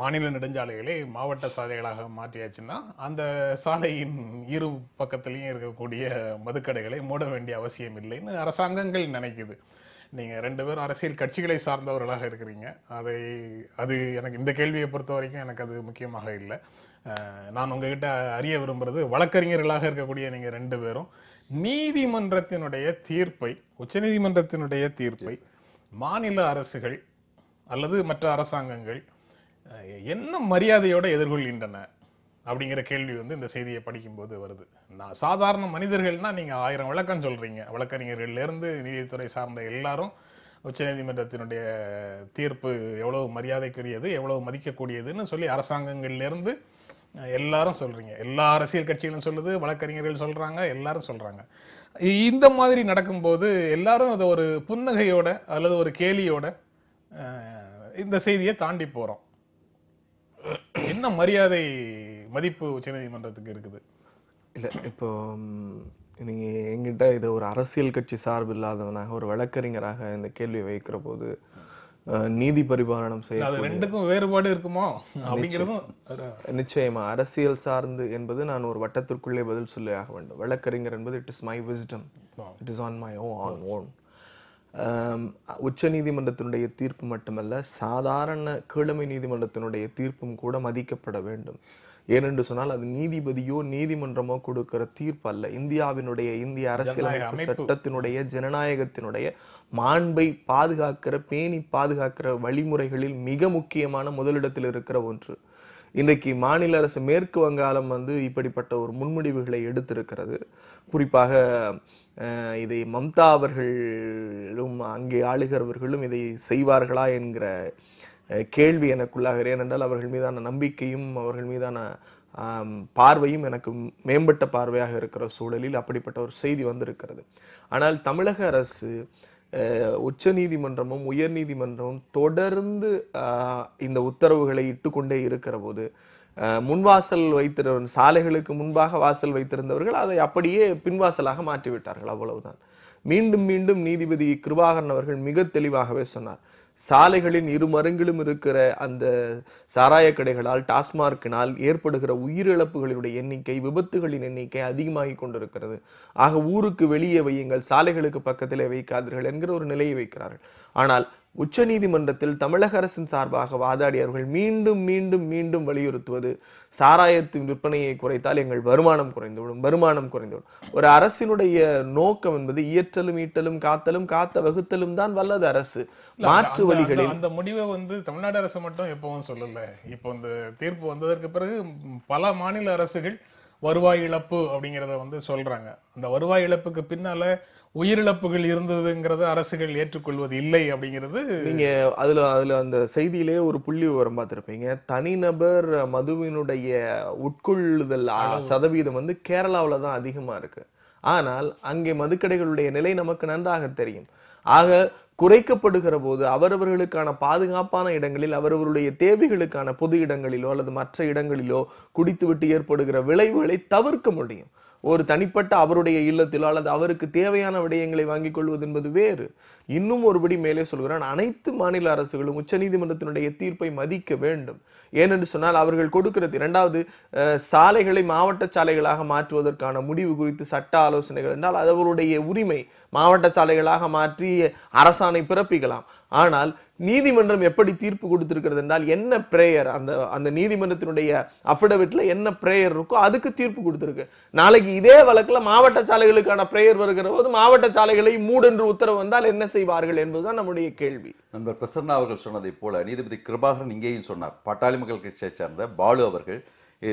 மாநில நெடுஞ்சாலைகளை மாவட்ட சாலைகளாக மாற்றியாச்சுன்னா அந்த சாலையின் இரு பக்கத்துலேயும் இருக்கக்கூடிய மதுக்கடைகளை மூட வேண்டிய அவசியம் இல்லைன்னு அரசாங்கங்கள் நினைக்குது நீங்கள் ரெண்டு பேரும் அரசியல் கட்சிகளை சார்ந்தவர்களாக இருக்கிறீங்க அதை அது எனக்கு இந்த கேள்வியை பொறுத்த வரைக்கும் எனக்கு அது முக்கியமாக இல்லை நான் உங்ககிட்ட அறிய விரும்புகிறது வழக்கறிஞர்களாக இருக்கக்கூடிய நீங்கள் ரெண்டு பேரும் நீதிமன்றத்தினுடைய தீர்ப்பை உச்சநீதிமன்றத்தினுடைய தீர்ப்பை மாநில அரசுகள் அல்லது மற்ற அரசாங்கங்கள் என்ன மரியாதையோடு எதிர்கொள்கின்றன அப்படிங்கிற கேள்வி வந்து இந்த செய்தியை படிக்கும்போது வருது நான் சாதாரண மனிதர்கள்னால் நீங்கள் ஆயிரம் விளக்கம் சொல்கிறீங்க வழக்கறிஞர்கள்லேருந்து நீதித்துறை சார்ந்த எல்லாரும் உச்சநீதிமன்றத்தினுடைய தீர்ப்பு எவ்வளவு மரியாதைக்குரியது எவ்வளவு மதிக்கக்கூடியதுன்னு சொல்லி அரசாங்கங்கள்லேருந்து எல்லாரும் சொல்கிறீங்க எல்லா அரசியல் கட்சிகளும் சொல்லுது வழக்கறிஞர்கள் சொல்கிறாங்க எல்லாரும் சொல்கிறாங்க இந்த மாதிரி நடக்கும்போது எல்லாரும் அதை ஒரு புன்னகையோட அல்லது ஒரு கேலியோட இந்த செய்தியை தாண்டி போகிறோம் என்ன மரியாதை மதிப்பு உச்சநீதிமன்றத்துக்கு இருக்குது இல்லை இப்போ நீங்கள் எங்கிட்ட இதை ஒரு அரசியல் கட்சி சார்பு இல்லாதவனாக ஒரு வழக்கறிஞராக இந்த கேள்வி வைக்கிற போது நீதி பரிபாலனம் செய்ய ரெண்டுக்கும் வேறுபாடு இருக்குமோ நிச்சயமா அரசியல் சார்ந்து என்பது நான் ஒரு வட்டத்திற்குள்ளே பதில் சொல்லி ஆக வேண்டும் வழக்கறிஞர் என்பது it is my wisdom it is on my oh on own உச்ச நீதிமன்றத்தினுடைய தீர்ப்பு மட்டுமல்ல சாதாரண கீழமை நீதிமன்றத்தினுடைய தீர்ப்பும் கூட மதிக்கப்பட வேண்டும் ஏனென்று சொன்னால் அது நீதிபதியோ நீதிமன்றமோ கொடுக்கிற தீர்ப்பு அல்ல இந்தியாவினுடைய இந்திய அரசியலமைப்பு சட்டத்தினுடைய ஜனநாயகத்தினுடைய மாண்பை பாதுகாக்கிற பேணி பாதுகாக்கிற வழிமுறைகளில் மிக முக்கியமான முதலிடத்தில் இருக்கிற ஒன்று இன்றைக்கு மாநில அரசு மேற்கு வங்காளம் வந்து இப்படிப்பட்ட ஒரு முன்முடிவுகளை எடுத்திருக்கிறது குறிப்பாக இதை மம்தா அவர்களும் அங்கே ஆளுகிறவர்களும் இதை செய்வார்களா என்கிற கேள்வி எனக்குள்ளாக ஏனென்றால் அவர்கள் மீதான நம்பிக்கையும் அவர்கள் மீதான பார்வையும் எனக்கு மேம்பட்ட பார்வையாக இருக்கிற சூழலில் அப்படிப்பட்ட ஒரு செய்தி வந்திருக்கிறது ஆனால் தமிழக அரசு உச்ச நீதிமன்றமும் உயர் நீதிமன்றமும் தொடர்ந்து இந்த உத்தரவுகளை இட்டுக்கொண்டே இருக்கிற போது முன்வாசல் வைத்திரு சாலைகளுக்கு முன்பாக வாசல் வைத்திருந்தவர்கள் அதை அப்படியே பின்வாசலாக மாற்றிவிட்டார்கள் அவ்வளவுதான் மீண்டும் மீண்டும் நீதிபதி கிருபாகரன் அவர்கள் மிக தெளிவாகவே சொன்னார் சாலைகளின் இரு மரங்களும் இருக்கிற அந்த சாராய கடைகளால் டாஸ்மார்க்கினால் ஏற்படுகிற உயிரிழப்புகளினுடைய எண்ணிக்கை விபத்துகளின் எண்ணிக்கை அதிகமாகி கொண்டிருக்கிறது ஆக ஊருக்கு வெளியே வையுங்கள் சாலைகளுக்கு பக்கத்திலே வைக்காதீர்கள் என்கிற ஒரு நிலையை வைக்கிறார்கள் ஆனால் உச்சநீதிமன்றத்தில் தமிழக அரசின் சார்பாக வாதாடியவர்கள் மீண்டும் மீண்டும் மீண்டும் வலியுறுத்துவது சாராயத்தின் விற்பனையை குறைத்தால் எங்கள் வருமானம் குறைந்துவிடும் வருமானம் குறைந்துவிடும் ஒரு அரசினுடைய நோக்கம் என்பது இயற்றலும் ஈட்டலும் காத்தலும் காத்த வகுத்தலும் தான் வல்லது அரசு மாற்று வழிகளில் அந்த முடிவை வந்து தமிழ்நாடு அரசு மட்டும் எப்பவும் சொல்லல இப்போ இந்த தீர்ப்பு வந்ததற்கு பிறகு பல மாநில அரசுகள் வருவாய் இழப்பு அப்படிங்கிறத வந்து சொல்கிறாங்க அந்த வருவாய் இழப்புக்கு பின்னால் உயிரிழப்புகள் இருந்ததுங்கிறத அரசுகள் ஏற்றுக்கொள்வது இல்லை அப்படிங்கிறது நீங்கள் அதில் அதில் அந்த செய்தியிலே ஒரு புள்ளி விவரம் பார்த்துருப்பீங்க தனிநபர் மதுவினுடைய உட்கொள்ளுதல் சதவீதம் வந்து கேரளாவில் தான் அதிகமாக இருக்குது ஆனால் அங்கே மதுக்கடைகளுடைய நிலை நமக்கு நன்றாக தெரியும் ஆக குறைக்கப்படுகிற போது அவரவர்களுக்கான பாதுகாப்பான இடங்களில் அவரவருடைய தேவைகளுக்கான பொது இடங்களிலோ அல்லது மற்ற இடங்களிலோ குடித்துவிட்டு ஏற்படுகிற விளைவுகளை தவிர்க்க முடியும் ஒரு தனிப்பட்ட அவருடைய இல்லத்தில் அல்லது அவருக்கு தேவையான விடயங்களை வாங்கிக் கொள்வது என்பது வேறு இன்னும் ஒருபடி மேலே சொல்கிறான் அனைத்து மாநில அரசுகளும் உச்சநீதிமன்றத்தினுடைய தீர்ப்பை மதிக்க வேண்டும் ஏனென்று சொன்னால் அவர்கள் கொடுக்கிறது இரண்டாவது சாலைகளை மாவட்ட சாலைகளாக மாற்றுவதற்கான முடிவு குறித்து சட்ட ஆலோசனைகள் என்றால் அவருடைய உரிமை மாவட்ட சாலைகளாக மாற்றி அரசாணை பிறப்பிக்கலாம் ஆனால் நீதிமன்றம் எப்படி தீர்ப்பு கொடுத்திருக்கிறது என்றால் என்ன பிரேயர் அந்த அந்த நீதிமன்றத்தினுடைய அஃபிடவிட்ல என்ன பிரேயர் இருக்கோ அதுக்கு தீர்ப்பு கொடுத்துருக்கு நாளைக்கு இதே வழக்கில் மாவட்ட சாலைகளுக்கான பிரேயர் வருகிற போது மாவட்ட சாலைகளை மூடென்று உத்தரவு வந்தால் என்ன செய்வார்கள் என்பதுதான் நம்முடைய கேள்வி நண்பர் பிரசன்னா அவர்கள் சொன்னதை போல நீதிபதி கிருபாகரன் இங்கேயும் சொன்னார் பட்டாளி மக்கள் கட்சியை சேர்ந்த பாலு அவர்கள்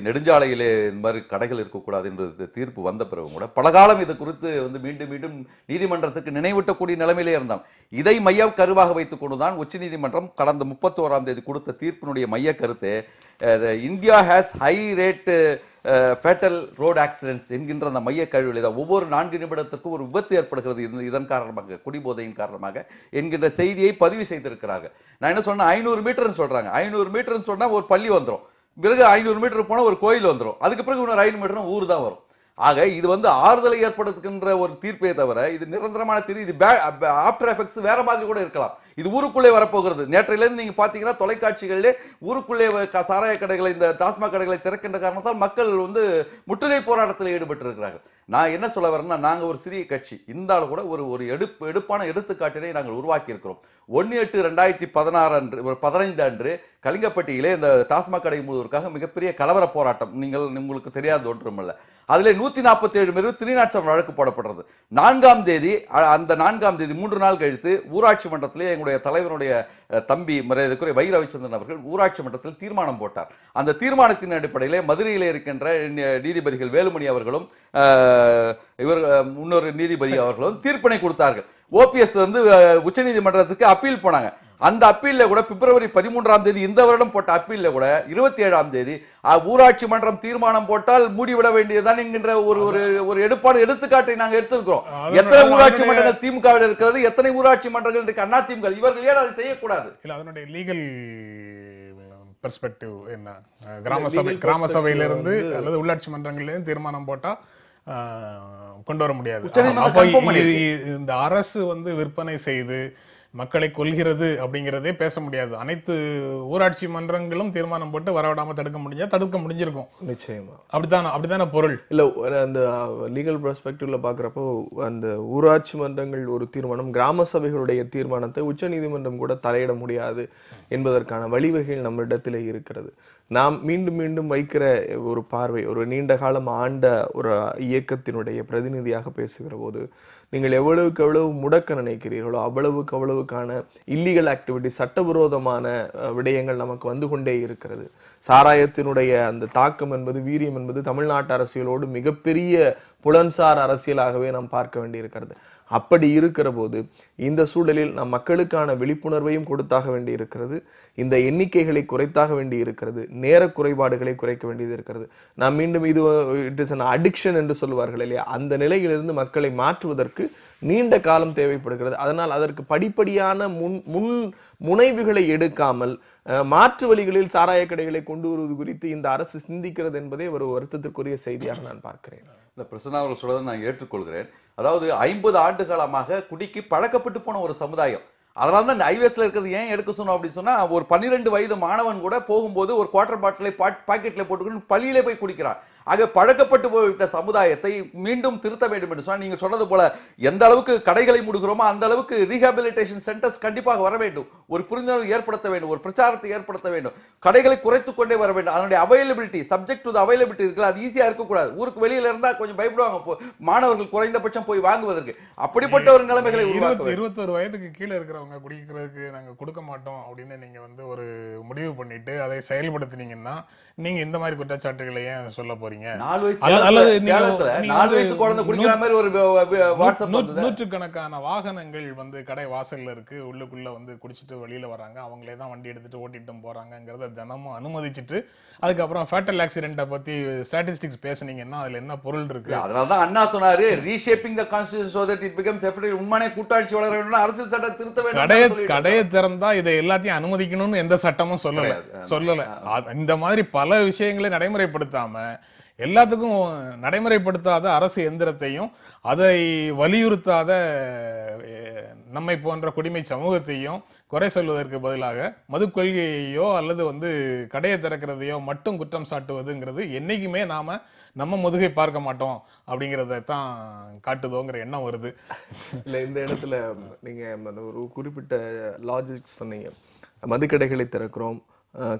நெடுஞ்சாலையிலே இந்த மாதிரி கடைகள் இருக்கக்கூடாது என்ற தீர்ப்பு வந்த பிறகு கூட பலகாலம் இது குறித்து வந்து மீண்டும் மீண்டும் நீதிமன்றத்துக்கு நினைவூட்டக்கூடிய நிலைமையிலே இருந்தான் இதை மைய கருவாக வைத்துக் கொண்டுதான் உச்ச நீதிமன்றம் கடந்த முப்பத்தோராம் தேதி கொடுத்த தீர்ப்பினுடைய மைய கருத்து India has high rate fatal road accidents என்கின்ற அந்த மைய இதை ஒவ்வொரு நான்கு நிமிடத்திற்கும் ஒரு விபத்து ஏற்படுகிறது இதன் காரணமாக குடிபோதையின் காரணமாக என்கின்ற செய்தியை பதிவு செய்திருக்கிறார்கள் நான் என்ன சொன்னேன் ஐநூறு மீட்டர்னு சொல்கிறாங்க ஐநூறு மீட்டர்னு சொன்னால் ஒரு பள்ளி வந்துடும் பிறகு ஐநூறு மீட்டர் போனால் ஒரு கோயில் வந்துடும் அதுக்கு பிறகு இன்னொரு ஐநூறு மீட்டர்னா ஊர் தான் வரும் ஆக இது வந்து ஆறுதலை ஏற்படுத்துகின்ற ஒரு தீர்ப்பே தவிர இது நிரந்தரமான தீர்வு இது ஆஃப்டர் எஃபெக்ட்ஸ் வேற மாதிரி கூட இருக்கலாம் இது ஊருக்குள்ளே வரப்போகிறது நேற்றையிலேருந்து நீங்கள் பார்த்தீங்கன்னா தொலைக்காட்சிகளிலே ஊருக்குள்ளே சாராய கடைகளை இந்த டாஸ்மாக் கடைகளை திறக்கின்ற காரணத்தால் மக்கள் வந்து முற்றுகை போராட்டத்தில் ஈடுபட்டு இருக்கிறார்கள் நான் என்ன சொல்ல வரேன்னா நாங்கள் ஒரு சிறிய கட்சி இருந்தாலும் கூட ஒரு ஒரு எடுப்பு எடுப்பான எடுத்துக்காட்டினை நாங்கள் உருவாக்கியிருக்கிறோம் ஒன்று எட்டு ரெண்டாயிரத்தி பதினாறு அன்று பதினைந்து அன்று கலிங்கப்பட்டியிலே இந்த டாஸ்மாக் கடை மூடுவதற்காக மிகப்பெரிய கலவர போராட்டம் நீங்கள் உங்களுக்கு தெரியாது ஒன்றுமில்ல அதில் நூற்றி நாற்பத்தி ஏழு பேர் திருநாட்சம் வழக்கு போடப்படுறது நான்காம் தேதி அந்த நான்காம் தேதி மூன்று நாள் கழித்து ஊராட்சி மன்றத்திலே எங்களுடைய தலைவனுடைய தம்பி மரியாதைக்குரிய வை ரவிச்சந்திரன் அவர்கள் ஊராட்சி மன்றத்தில் தீர்மானம் போட்டார் அந்த தீர்மானத்தின் அடிப்படையிலே மதுரையில் இருக்கின்ற நீதிபதிகள் வேலுமணி அவர்களும் இவர் முன்னொரு நீதிபதி அவர்களும் தீர்ப்பினை கொடுத்தார்கள் ஓபிஎஸ் வந்து உச்சநீதிமன்றத்துக்கு அப்பீல் போனாங்க அந்த அப்பீலில் கூட பிப்ரவரி பதிமூன்றாம் தேதி இந்த வருடம் போட்ட அப்பீலில் கூட இருபத்தி ஏழாம் தேதி ஊராட்சி மன்றம் தீர்மானம் போட்டால் மூடிவிட வேண்டியதுதான் என்கின்ற ஒரு ஒரு ஒரு எடுப்பான எடுத்துக்காட்டை நாங்கள் எடுத்திருக்கிறோம் எத்தனை ஊராட்சி மன்றங்கள் திமுக இருக்கிறது எத்தனை ஊராட்சி மன்றங்கள் இருக்கு அண்ணா திமுக இவர்கள் ஏன் அதை செய்யக்கூடாது இல்லை அதனுடைய லீகல் பெர்ஸ்பெக்டிவ் என்ன கிராம சபை கிராம சபையிலிருந்து அல்லது உள்ளாட்சி மன்றங்கள்லேருந்து தீர்மானம் போட்டால் கொண்டு வர முடியாது இந்த அரசு வந்து விற்பனை செய்து மக்களை கொள்கிறது அப்படிங்கிறதே பேச முடியாது அனைத்து ஊராட்சி மன்றங்களும் தீர்மானம் போட்டு வரவிடாமல் தடுக்க முடிஞ்சால் தடுக்க முடிஞ்சிருக்கும் நிச்சயமா அப்படித்தான் அப்படித்தான பொருள் இல்லை அந்த லீகல் பெர்ஸ்பெக்டிவ்ல பார்க்குறப்போ அந்த ஊராட்சி மன்றங்கள் ஒரு தீர்மானம் கிராம சபைகளுடைய தீர்மானத்தை உச்சநீதிமன்றம் கூட தலையிட முடியாது என்பதற்கான வழிவகைகள் நம்மளிடத்திலே இருக்கிறது நாம் மீண்டும் மீண்டும் வைக்கிற ஒரு பார்வை ஒரு நீண்ட காலம் ஆண்ட ஒரு இயக்கத்தினுடைய பிரதிநிதியாக பேசுகிற போது நீங்கள் எவ்வளவுக்கு எவ்வளவு முடக்க நினைக்கிறீர்களோ அவ்வளவுக்கு அவ்வளவுக்கான இல்லீகல் ஆக்டிவிட்டி சட்டவிரோதமான விடயங்கள் நமக்கு வந்து கொண்டே இருக்கிறது சாராயத்தினுடைய அந்த தாக்கம் என்பது வீரியம் என்பது தமிழ்நாட்டு அரசியலோடு மிகப்பெரிய புலன்சார் அரசியலாகவே நாம் பார்க்க வேண்டியிருக்கிறது அப்படி இருக்கிற போது இந்த சூழலில் நம் மக்களுக்கான விழிப்புணர்வையும் கொடுத்தாக வேண்டி இருக்கிறது இந்த எண்ணிக்கைகளை குறைத்தாக வேண்டி இருக்கிறது நேர குறைபாடுகளை குறைக்க வேண்டியது இருக்கிறது நாம் மீண்டும் இது இட் இஸ் அன் அடிக்ஷன் என்று சொல்லுவார்கள் இல்லையா அந்த நிலையிலிருந்து மக்களை மாற்றுவதற்கு செய்வதற்கு நீண்ட காலம் தேவைப்படுகிறது அதனால் அதற்கு படிப்படியான முன் முன் முனைவுகளை எடுக்காமல் மாற்று வழிகளில் சாராய கடைகளை கொண்டு வருவது குறித்து இந்த அரசு சிந்திக்கிறது என்பதே ஒரு வருத்தத்திற்குரிய செய்தியாக நான் பார்க்கிறேன் இந்த பிரசன்னா அவர்கள் சொல்றதை நான் ஏற்றுக்கொள்கிறேன் அதாவது ஐம்பது ஆண்டு காலமாக குடிக்கு பழக்கப்பட்டு போன ஒரு சமுதாயம் அதனால தான் ஹைவேஸில் இருக்கிறது ஏன் எடுக்க சொன்னோம் அப்படின்னு சொன்னால் ஒரு பன்னிரெண்டு வயது மாணவன் கூட போகும்போது ஒரு குவார்ட்டர் பாட்டிலை பாட் பாக்கெட்டில் போட்டுக்கொண்டு பள்ளியிலே போய் குடிக்கிறான் ஆக பழக்கப்பட்டு போய்விட்ட சமுதாயத்தை மீண்டும் திருத்த வேண்டும் என்று சொன்னால் நீங்கள் சொன்னது போல எந்த அளவுக்கு கடைகளை முடுகிறோமோ அந்த அளவுக்கு ரீஹாபிலிட்டேஷன் சென்டர்ஸ் கண்டிப்பாக வர வேண்டும் ஒரு புரிந்துணர்வு ஏற்படுத்த வேண்டும் ஒரு பிரச்சாரத்தை ஏற்படுத்த வேண்டும் கடைகளை குறைத்து கொண்டே வர வேண்டும் அதனுடைய அவைலபிலிட்டி சப்ஜெக்ட் டு அவைலபிலிட்டி இருக்குல்ல அது ஈஸியாக இருக்கக்கூடாது ஊருக்கு வெளியில் இருந்தால் கொஞ்சம் பயப்படுவாங்க மாணவர்கள் குறைந்தபட்சம் போய் வாங்குவதற்கு அப்படிப்பட்ட ஒரு நிலைமைகளை உருவாக்கி இருபத்தொரு வயதுக்கு கீழே இருக்கிறவங்க குடிக்கிறதுக்கு நாங்கள் கொடுக்க மாட்டோம் அப்படின்னு நீங்கள் வந்து ஒரு முடிவு பண்ணிட்டு அதை செயல்படுத்தினீங்கன்னா நீங்கள் இந்த மாதிரி குற்றச்சாட்டுகளை ஏன் சொல்ல போறீங்க பாக்குறீங்க நாலு வயசு சேலத்துல நாலு வயசு குழந்தை குடிக்கிற மாதிரி ஒரு வாட்ஸ்அப் கணக்கான வாகனங்கள் வந்து கடை வாசல்ல இருக்கு உள்ளுக்குள்ள வந்து குடிச்சிட்டு வெளியில வராங்க அவங்களே தான் வண்டி எடுத்துட்டு ஓட்டிட்டு போறாங்கிறத தினமும் அனுமதிச்சிட்டு அதுக்கப்புறம் ஃபேட்டல் ஆக்சிடென்ட்டை பத்தி ஸ்டாட்டிஸ்டிக்ஸ் பேசுனீங்கன்னா அதுல என்ன பொருள் இருக்கு அதனால அண்ணா சொன்னாரு reshaping the constitution so that it becomes effective உண்மையான கூட்டாட்சி வளர வேண்டும் அரசியல் சட்டம் திருத்த வேண்டும் கடையை திறந்தா இதை எல்லாத்தையும் அனுமதிக்கணும்னு எந்த சட்டமும் சொல்லல சொல்லல இந்த மாதிரி பல விஷயங்களை நடைமுறைப்படுத்தாம எல்லாத்துக்கும் நடைமுறைப்படுத்தாத அரசு எந்திரத்தையும் அதை வலியுறுத்தாத நம்மை போன்ற குடிமை சமூகத்தையும் குறை சொல்வதற்கு பதிலாக மது கொள்கையோ அல்லது வந்து கடையை திறக்கிறதையோ மட்டும் குற்றம் சாட்டுவதுங்கிறது என்றைக்குமே நாம் நம்ம முதுகை பார்க்க மாட்டோம் அப்படிங்கிறத தான் காட்டுதோங்கிற எண்ணம் வருது இல்லை இந்த இடத்துல நீங்கள் ஒரு குறிப்பிட்ட லாஜிக் சொன்னீங்க மதுக்கடைகளை திறக்கிறோம்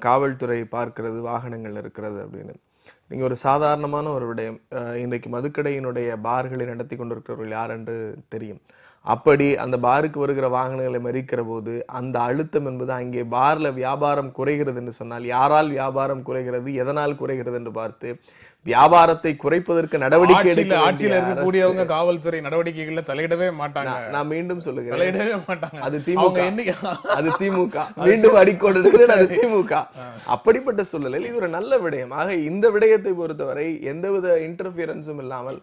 காவல்துறை பார்க்கிறது வாகனங்கள் இருக்கிறது அப்படின்னு நீங்கள் ஒரு சாதாரணமான ஒரு விடயம் இன்றைக்கு மதுக்கடையினுடைய பார்களை நடத்தி கொண்டிருக்கிறவர்கள் யார் என்று தெரியும் அப்படி அந்த பாருக்கு வருகிற வாகனங்களை மறிக்கிற போது அந்த அழுத்தம் என்பது அங்கே பாரில் வியாபாரம் குறைகிறது என்று சொன்னால் யாரால் வியாபாரம் குறைகிறது எதனால் குறைகிறது என்று பார்த்து வியாபாரத்தை குறைப்பதற்கு நடவடிக்கை எடுக்க ஆட்சியில் இருக்கக்கூடியவங்க காவல்துறை நடவடிக்கைகள்ல தலையிடவே மாட்டாங்க நான் மீண்டும் சொல்லுங்க தலையிடவே மாட்டாங்க அது திமுக அது திமுக மீண்டும் அடிக்கோடு அது திமுக அப்படிப்பட்ட சூழலில் இது ஒரு நல்ல விடயமாக இந்த விடயத்தை பொறுத்தவரை எந்தவித இன்டர்பியரன்ஸும் இல்லாமல்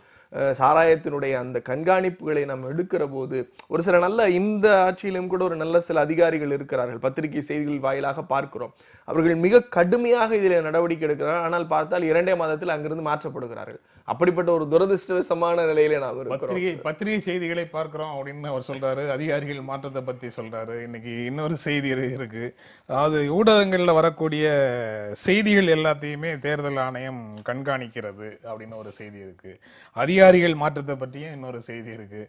சாராயத்தினுடைய அந்த கண்காணிப்புகளை நம்ம எடுக்கிற போது ஒரு சில நல்ல இந்த ஆட்சியிலும் கூட ஒரு நல்ல சில அதிகாரிகள் இருக்கிறார்கள் பத்திரிகை செய்திகள் வாயிலாக பார்க்கிறோம் அவர்கள் மிக கடுமையாக இதில் நடவடிக்கை எடுக்கிறார்கள் ஆனால் பார்த்தால் இரண்டே மாதத்தில் அங்கிருந்து மாற்றப்படுகிறார்கள் அப்படிப்பட்ட ஒரு துரதிருஷ்டவசமான நிலையில நாம் பத்திரிகை பத்திரிகை செய்திகளை பார்க்கிறோம் அப்படின்னு அவர் சொல்றாரு அதிகாரிகள் மாற்றத்தை பத்தி சொல்றாரு இன்னைக்கு இன்னொரு செய்தி இருக்கு அதாவது ஊடகங்களில் வரக்கூடிய செய்திகள் எல்லாத்தையுமே தேர்தல் ஆணையம் கண்காணிக்கிறது அப்படின்னு ஒரு செய்தி இருக்கு அதிகாரிகள் மாற்றத்தை பற்றியும் இன்னொரு செய்தி இருக்கு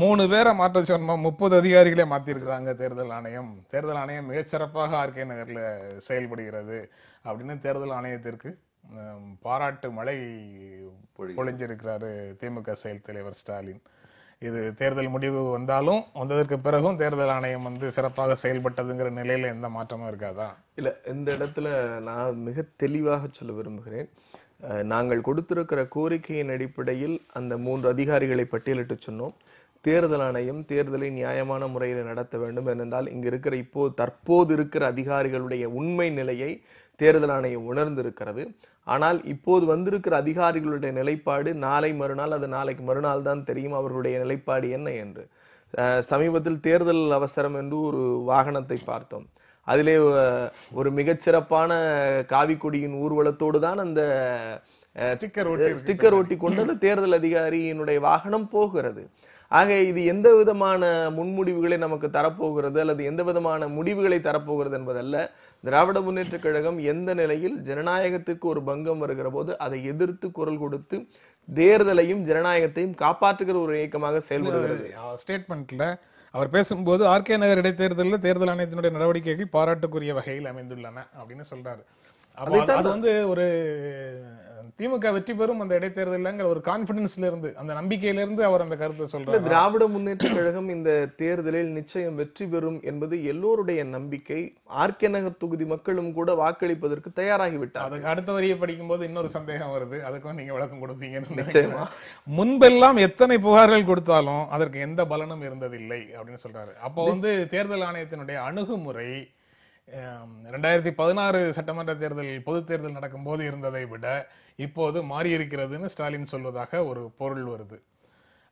மூணு பேரை மாற்ற சொன்னோம் முப்பது அதிகாரிகளே மாற்றிருக்கிறாங்க தேர்தல் ஆணையம் தேர்தல் ஆணையம் மிகச்சிறப்பாக ஆர்கே நகரில் செயல்படுகிறது அப்படின்னு தேர்தல் ஆணையத்திற்கு பாராட்டு மழை பொழிஞ்சிருக்கிறாரு திமுக செயல் தலைவர் ஸ்டாலின் இது தேர்தல் முடிவு வந்தாலும் வந்ததற்கு பிறகும் தேர்தல் ஆணையம் வந்து சிறப்பாக செயல்பட்டதுங்கிற நிலையில் எந்த மாற்றமும் இருக்காதா இல்லை இந்த இடத்துல நான் மிக தெளிவாக சொல்ல விரும்புகிறேன் நாங்கள் கொடுத்திருக்கிற கோரிக்கையின் அடிப்படையில் அந்த மூன்று அதிகாரிகளை பட்டியலிட்டு சொன்னோம் தேர்தல் ஆணையம் தேர்தலை நியாயமான முறையில் நடத்த வேண்டும் ஏனென்றால் இங்கு இருக்கிற இப்போது தற்போது இருக்கிற அதிகாரிகளுடைய உண்மை நிலையை தேர்தல் ஆணையம் உணர்ந்திருக்கிறது ஆனால் இப்போது வந்திருக்கிற அதிகாரிகளுடைய நிலைப்பாடு நாளை மறுநாள் அது நாளைக்கு மறுநாள் தான் தெரியும் அவர்களுடைய நிலைப்பாடு என்ன என்று சமீபத்தில் தேர்தல் அவசரம் என்று ஒரு வாகனத்தை பார்த்தோம் அதிலே ஒரு மிகச்சிறப்பான காவிக்கொடியின் ஊர்வலத்தோடு தான் அந்த ஸ்டிக்கர் ஒட்டி கொண்டு அந்த தேர்தல் அதிகாரியினுடைய வாகனம் போகிறது ஆக இது எந்த விதமான முன்முடிவுகளை நமக்கு தரப்போகிறது அல்லது எந்த விதமான முடிவுகளை தரப்போகிறது என்பதல்ல திராவிட முன்னேற்றக் கழகம் எந்த நிலையில் ஜனநாயகத்துக்கு ஒரு பங்கம் வருகிற போது அதை எதிர்த்து குரல் கொடுத்து தேர்தலையும் ஜனநாயகத்தையும் காப்பாற்றுகிற ஒரு இயக்கமாக செயல்படுகிறது ஸ்டேட்மெண்ட்ல அவர் பேசும்போது ஆர்கே நகர் இடைத்தேர்தலில் தேர்தல் ஆணையத்தினுடைய நடவடிக்கைகள் பாராட்டுக்குரிய வகையில் அமைந்துள்ளன அப்படின்னு சொல்றாரு அது வந்து ஒரு திமுக வெற்றி பெறும் அந்த இடைத்தேர்தலுங்கிற ஒரு கான்பிடன்ஸ்ல இருந்து அந்த நம்பிக்கையில இருந்து அவர் அந்த கருத்தை சொல்றாரு திராவிட முன்னேற்ற கழகம் இந்த தேர்தலில் நிச்சயம் வெற்றி பெறும் என்பது எல்லோருடைய நம்பிக்கை ஆர்கே நகர் தொகுதி மக்களும் கூட வாக்களிப்பதற்கு தயாராகிவிட்டார் அதுக்கு அடுத்த வரியை படிக்கும் போது இன்னொரு சந்தேகம் வருது அதுக்கும் நீங்க விளக்கம் கொடுப்பீங்கன்னு நிச்சயமா முன்பெல்லாம் எத்தனை புகார்கள் கொடுத்தாலும் அதற்கு எந்த பலனும் இருந்ததில்லை அப்படின்னு சொல்றாரு அப்போ வந்து தேர்தல் ஆணையத்தினுடைய அணுகுமுறை ரெண்டாயிரத்தி பதினாறு சட்டமன்ற தேர்தல் பொது தேர்தல் நடக்கும்போது இருந்ததை விட இப்போது மாறியிருக்கிறதுன்னு ஸ்டாலின் சொல்வதாக ஒரு பொருள் வருது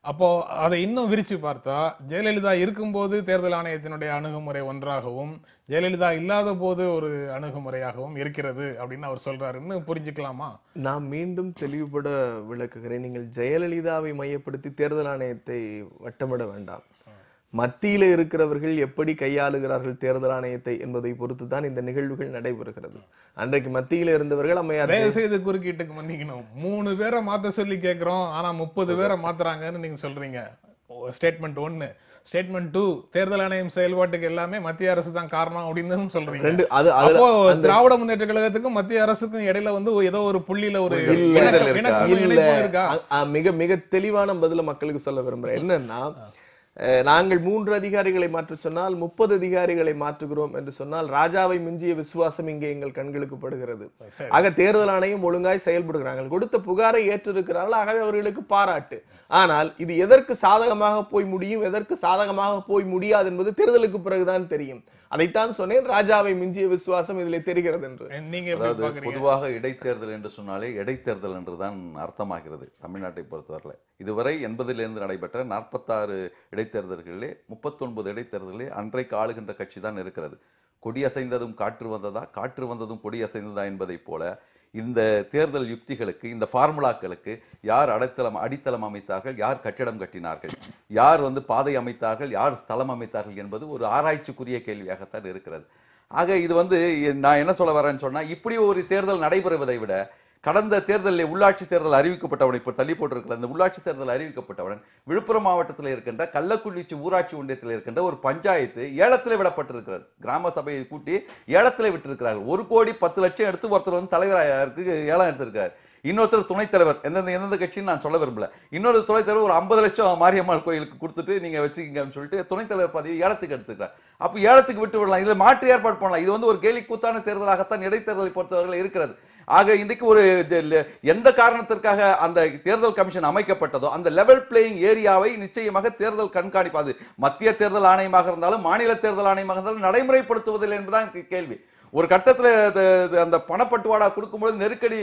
அப்போ அதை இன்னும் விரித்து பார்த்தா ஜெயலலிதா இருக்கும்போது தேர்தல் ஆணையத்தினுடைய அணுகுமுறை ஒன்றாகவும் ஜெயலலிதா இல்லாத போது ஒரு அணுகுமுறையாகவும் இருக்கிறது அப்படின்னு அவர் சொல்றாருன்னு புரிஞ்சுக்கலாமா நான் மீண்டும் தெளிவுபட விளக்குகிறேன் நீங்கள் ஜெயலலிதாவை மையப்படுத்தி தேர்தல் ஆணையத்தை வட்டமிட வேண்டாம் மத்தியில் இருக்கிறவர்கள் எப்படி கையாளுகிறார்கள் தேர்தல் ஆணையத்தை என்பதை பொறுத்து தான் இந்த நிகழ்வுகள் நடைபெறுகிறது அன்றைக்கு மத்தியில் இருந்தவர்கள் அம்மையார் செய்து குறுக்கீட்டுக்கு மன்னிக்கணும் மூணு பேரை மாத்த சொல்லி கேட்குறோம் ஆனால் முப்பது பேரை மாத்துறாங்கன்னு நீங்க சொல்றீங்க ஸ்டேட்மெண்ட் ஒண்ணு ஸ்டேட்மெண்ட் டூ தேர்தல் ஆணையம் செயல்பாட்டுக்கு எல்லாமே மத்திய அரசு தான் காரணம் அப்படின்னு சொல்றீங்க ரெண்டு அது அப்போ திராவிட முன்னேற்ற கழகத்துக்கும் மத்திய அரசுக்கும் இடையில வந்து ஏதோ ஒரு புள்ளியில ஒரு மிக மிக தெளிவான பதில மக்களுக்கு சொல்ல விரும்புறேன் என்னன்னா நாங்கள் மூன்று அதிகாரிகளை மாற்ற சொன்னால் முப்பது அதிகாரிகளை மாற்றுகிறோம் என்று சொன்னால் ராஜாவை மிஞ்சிய விசுவாசம் இங்கே எங்கள் கண்களுக்கு படுகிறது ஆக தேர்தல் ஆணையம் ஒழுங்காய் செயல்படுகிறார்கள் கொடுத்த புகாரை ஏற்றிருக்கிறார்கள் ஆகவே அவர்களுக்கு பாராட்டு ஆனால் இது எதற்கு சாதகமாக போய் முடியும் எதற்கு சாதகமாக போய் முடியாது என்பது தேர்தலுக்கு பிறகுதான் தெரியும் அதைத்தான் சொன்னேன் ராஜாவை மிஞ்சிய விசுவாசம் இதில் தெரிகிறது என்று நீங்க பொதுவாக இடைத்தேர்தல் என்று சொன்னாலே இடைத்தேர்தல் என்று தான் அர்த்தமாகிறது தமிழ்நாட்டை பொறுத்தவரையில் இதுவரை எண்பதிலிருந்து நடைபெற்ற நாற்பத்தாறு இடைத்தேர்தல்களிலே முப்பத்தொன்பது இடைத்தேர்தலிலே அன்றைக்கு ஆளுகின்ற கட்சி தான் இருக்கிறது கொடி அசைந்ததும் காற்று வந்ததா காற்று வந்ததும் கொடி அசைந்ததா என்பதைப் போல இந்த தேர்தல் யுக்திகளுக்கு இந்த ஃபார்முலாக்களுக்கு யார் அடைத்தளம் அடித்தளம் அமைத்தார்கள் யார் கட்டிடம் கட்டினார்கள் யார் வந்து பாதை அமைத்தார்கள் யார் ஸ்தலம் அமைத்தார்கள் என்பது ஒரு ஆராய்ச்சிக்குரிய கேள்வியாகத்தான் இருக்கிறது ஆக இது வந்து நான் என்ன சொல்ல வரேன்னு சொன்னால் இப்படி ஒரு தேர்தல் நடைபெறுவதை விட கடந்த தேர்தலில் உள்ளாட்சி தேர்தல் அறிவிக்கப்பட்டவன் இப்போ தள்ளி போட்டிருக்கிற அந்த உள்ளாட்சி தேர்தல் அறிவிக்கப்பட்டவன் விழுப்புரம் மாவட்டத்தில் இருக்கின்ற கள்ளக்குள்ளிச்சி ஊராட்சி ஒன்றியத்தில் இருக்கின்ற ஒரு பஞ்சாயத்து ஏலத்தில் விடப்பட்டிருக்கிறது கிராம சபையை கூட்டி ஏலத்தில் விட்டிருக்கிறார்கள் ஒரு கோடி பத்து லட்சம் எடுத்து ஒருத்தர் வந்து தலைவராக ஏலம் எடுத்திருக்கிறார் இன்னொருத்தர் துணைத் தலைவர் எந்தெந்த எந்தெந்த கட்சின்னு நான் சொல்ல விரும்பல இன்னொரு துணைத் தலைவர் ஒரு ஐம்பது லட்சம் மாரியம்மாள் கோயிலுக்கு கொடுத்துட்டு நீங்கள் வச்சுக்கீங்கன்னு சொல்லிட்டு துணைத் தலைவர் பதவி ஏலத்துக்கு எடுத்துக்கிறார் அப்போ ஏலத்துக்கு விட்டு விடலாம் இதில் மாற்று ஏற்பாடு பண்ணலாம் இது வந்து ஒரு கேலி கூத்தான தேர்தலாகத்தான் இடைத்தேர்தலை பொறுத்தவர்கள் இருக்கிறது ஆக இன்றைக்கு ஒரு எந்த காரணத்திற்காக அந்த தேர்தல் கமிஷன் அமைக்கப்பட்டதோ அந்த லெவல் பிளேயிங் ஏரியாவை நிச்சயமாக தேர்தல் கண்காணிப்பாது மத்திய தேர்தல் ஆணையமாக இருந்தாலும் மாநில தேர்தல் ஆணையமாக இருந்தாலும் நடைமுறைப்படுத்துவதில்லை என்பதுதான் கேள்வி ஒரு கட்டத்தில் அந்த பணப்பட்டுவாடா கொடுக்கும்போது நெருக்கடி